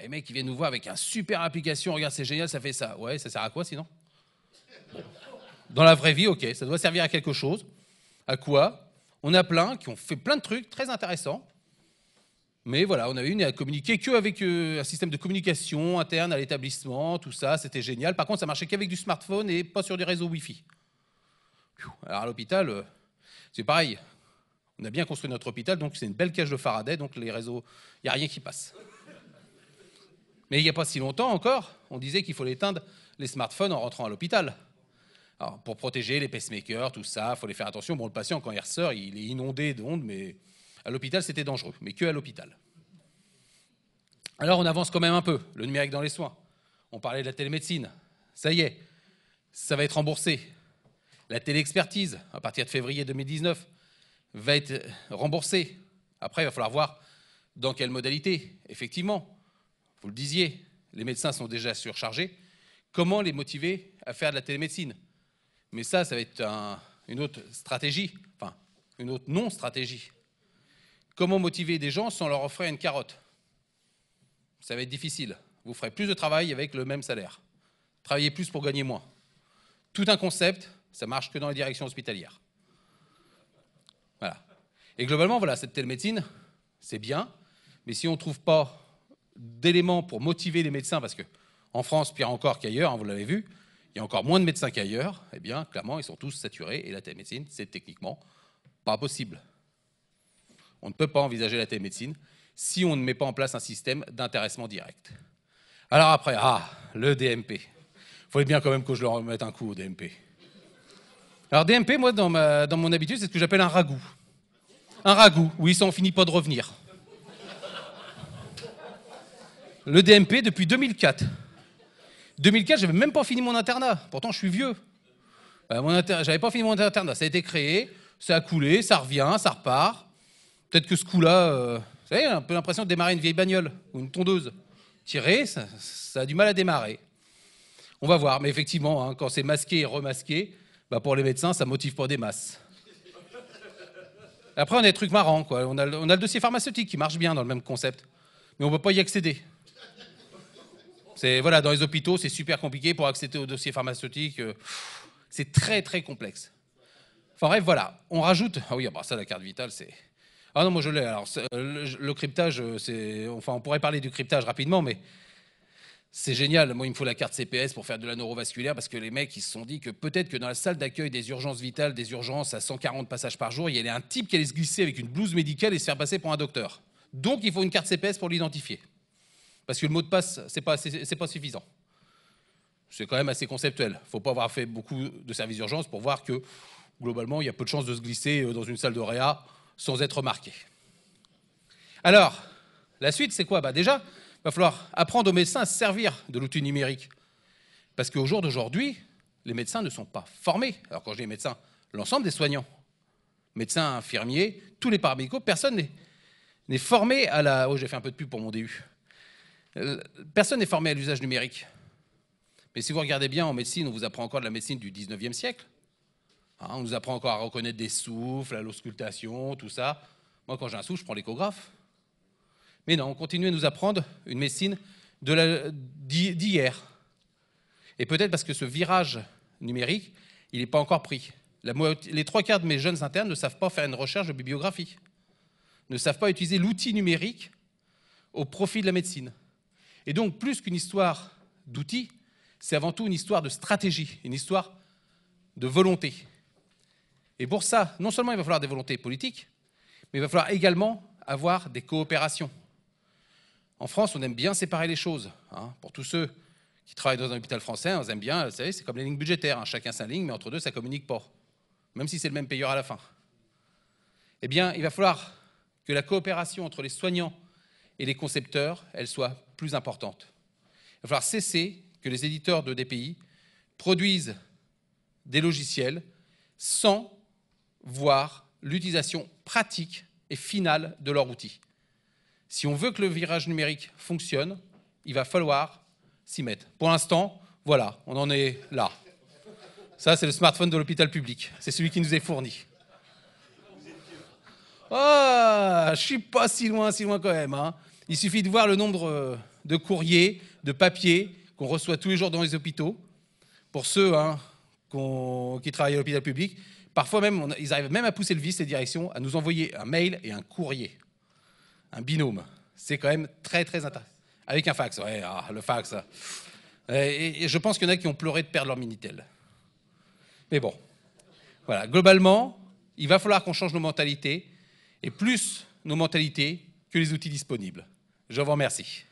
Les mecs, ils viennent nous voir avec un super application, regarde, c'est génial, ça fait ça. Ouais, ça sert à quoi sinon Dans la vraie vie, ok, ça doit servir à quelque chose. À quoi On a plein qui ont fait plein de trucs très intéressants. Mais voilà, on avait une à communiquer que euh, un système de communication interne à l'établissement, tout ça, c'était génial. Par contre, ça marchait qu'avec du smartphone et pas sur des réseaux Wi-Fi. Alors à l'hôpital, euh, c'est pareil. On a bien construit notre hôpital, donc c'est une belle cage de Faraday, donc les réseaux, il n'y a rien qui passe. Mais il n'y a pas si longtemps encore, on disait qu'il faut éteindre les smartphones en rentrant à l'hôpital. pour protéger les pacemakers, tout ça, il faut les faire attention. Bon, le patient, quand il ressort, il est inondé d'ondes, mais à l'hôpital, c'était dangereux, mais que à l'hôpital. Alors, on avance quand même un peu, le numérique dans les soins. On parlait de la télémédecine. Ça y est, ça va être remboursé. La téléexpertise, à partir de février 2019, va être remboursé. Après, il va falloir voir dans quelle modalité. Effectivement, vous le disiez, les médecins sont déjà surchargés. Comment les motiver à faire de la télémédecine Mais ça, ça va être une autre stratégie, enfin, une autre non-stratégie. Comment motiver des gens sans leur offrir une carotte Ça va être difficile. Vous ferez plus de travail avec le même salaire. Travaillez plus pour gagner moins. Tout un concept, ça marche que dans les directions hospitalières. Et globalement, voilà, cette télémédecine, c'est bien, mais si on ne trouve pas d'éléments pour motiver les médecins, parce qu'en France, pire encore qu'ailleurs, hein, vous l'avez vu, il y a encore moins de médecins qu'ailleurs, eh bien, clairement, ils sont tous saturés, et la télémédecine, c'est techniquement pas possible. On ne peut pas envisager la télémédecine si on ne met pas en place un système d'intéressement direct. Alors après, ah, le DMP. Il faudrait bien quand même que je leur remette un coup au DMP. Alors DMP, moi, dans, dans mon habitude, c'est ce que j'appelle un ragoût. Un ragoût, oui, ça s'en finit pas de revenir. Le DMP depuis 2004. 2004, j'avais même pas fini mon internat. Pourtant, je suis vieux. Je bah, j'avais pas fini mon internat. Ça a été créé, ça a coulé, ça revient, ça repart. Peut-être que ce coup-là, euh, vous un peu l'impression de démarrer une vieille bagnole ou une tondeuse. Tirer, ça, a du mal à démarrer. On va voir, mais effectivement, hein, quand c'est masqué et remasqué, bah, pour les médecins, ça motive pas des masses. Après, on a des trucs marrants, quoi. On a, on a le dossier pharmaceutique qui marche bien dans le même concept, mais on ne peut pas y accéder. Voilà, dans les hôpitaux, c'est super compliqué pour accéder au dossier pharmaceutique. Euh, c'est très, très complexe. Enfin bref, voilà. On rajoute. Ah oui, après ah bah, ça, la carte vitale, c'est. Ah non, moi je l'ai. Alors, euh, le, le cryptage, euh, c'est. Enfin, on pourrait parler du cryptage rapidement, mais c'est génial. Moi, il me faut la carte CPS pour faire de la neurovasculaire parce que les mecs, ils se sont dit que peut-être que dans la salle d'accueil des urgences vitales, des urgences à 140 passages par jour, il y avait un type qui allait se glisser avec une blouse médicale et se faire passer pour un docteur. Donc, il faut une carte CPS pour l'identifier. Parce que le mot de passe, c'est pas, c'est pas suffisant. C'est quand même assez conceptuel. Faut pas avoir fait beaucoup de services d'urgence pour voir que, globalement, il y a peu de chances de se glisser euh, dans une salle de réa sans être remarqué. Alors, la suite, c'est quoi bah Déjà, il va falloir apprendre aux médecins à se servir de l'outil numérique. Parce qu'au jour d'aujourd'hui, les médecins ne sont pas formés. Alors quand je dis médecins, l'ensemble des soignants, médecins, infirmiers, tous les paramédicaux, personne n'est formé à la... Oh, j'ai fait un peu de pub pour mon DU. Euh, personne n'est formé à l'usage numérique. Mais si vous regardez bien en médecine, on vous apprend encore de la médecine du 19e siècle. Hein, on nous apprend encore à reconnaître des souffles, à l'auscultation, tout ça. Moi, quand j'ai un souffle, je prends l'échographe. Mais non, on continue à nous apprendre une médecine d'hier. Et peut-être parce que ce virage numérique, il n'est pas encore pris. les trois quarts de mes jeunes internes ne savent pas faire une recherche de bibliographie, ne savent pas utiliser l'outil numérique au profit de la médecine. Et donc, plus qu'une histoire d'outils, c'est avant tout une histoire de stratégie, une histoire de volonté. Et pour ça, non seulement il va falloir des volontés politiques, mais il va falloir également avoir des coopérations. En France, on aime bien séparer les choses. Hein. Pour tous ceux qui travaillent dans un hôpital français, on aime bien, vous savez, c'est comme les lignes budgétaires. Hein. Chacun sa ligne, mais entre deux, ça communique pas. Même si c'est le même payeur à la fin. Eh bien, il va falloir que la coopération entre les soignants et les concepteurs, elle soit plus importante. Il va falloir cesser que les éditeurs de DPI produisent des logiciels sans voir l'utilisation pratique et finale de leur outil. Si on veut que le virage numérique fonctionne, il va falloir s'y mettre. Pour l'instant, voilà, on en est là. Ça, c'est le smartphone de l'hôpital public. C'est celui qui nous est fourni. Ah, oh, je suis pas si loin, si loin quand même. Hein. Il suffit de voir le nombre euh, de courriers, de papiers qu'on reçoit tous les jours dans les hôpitaux. Pour ceux hein, qui travaillent à l'hôpital public, parfois même, ils arrivent même à pousser le vice, les directions, à nous envoyer un mail et un courrier un binôme. C'est quand même très, très intéressant. Avec un fax, ouais, ah, le fax. et je pense qu'il y en a qui ont pleuré de perdre leur Minitel. Mais bon, voilà. Globalement, il va falloir qu'on change nos mentalités, et plus nos mentalités que les outils disponibles. Je vous remercie.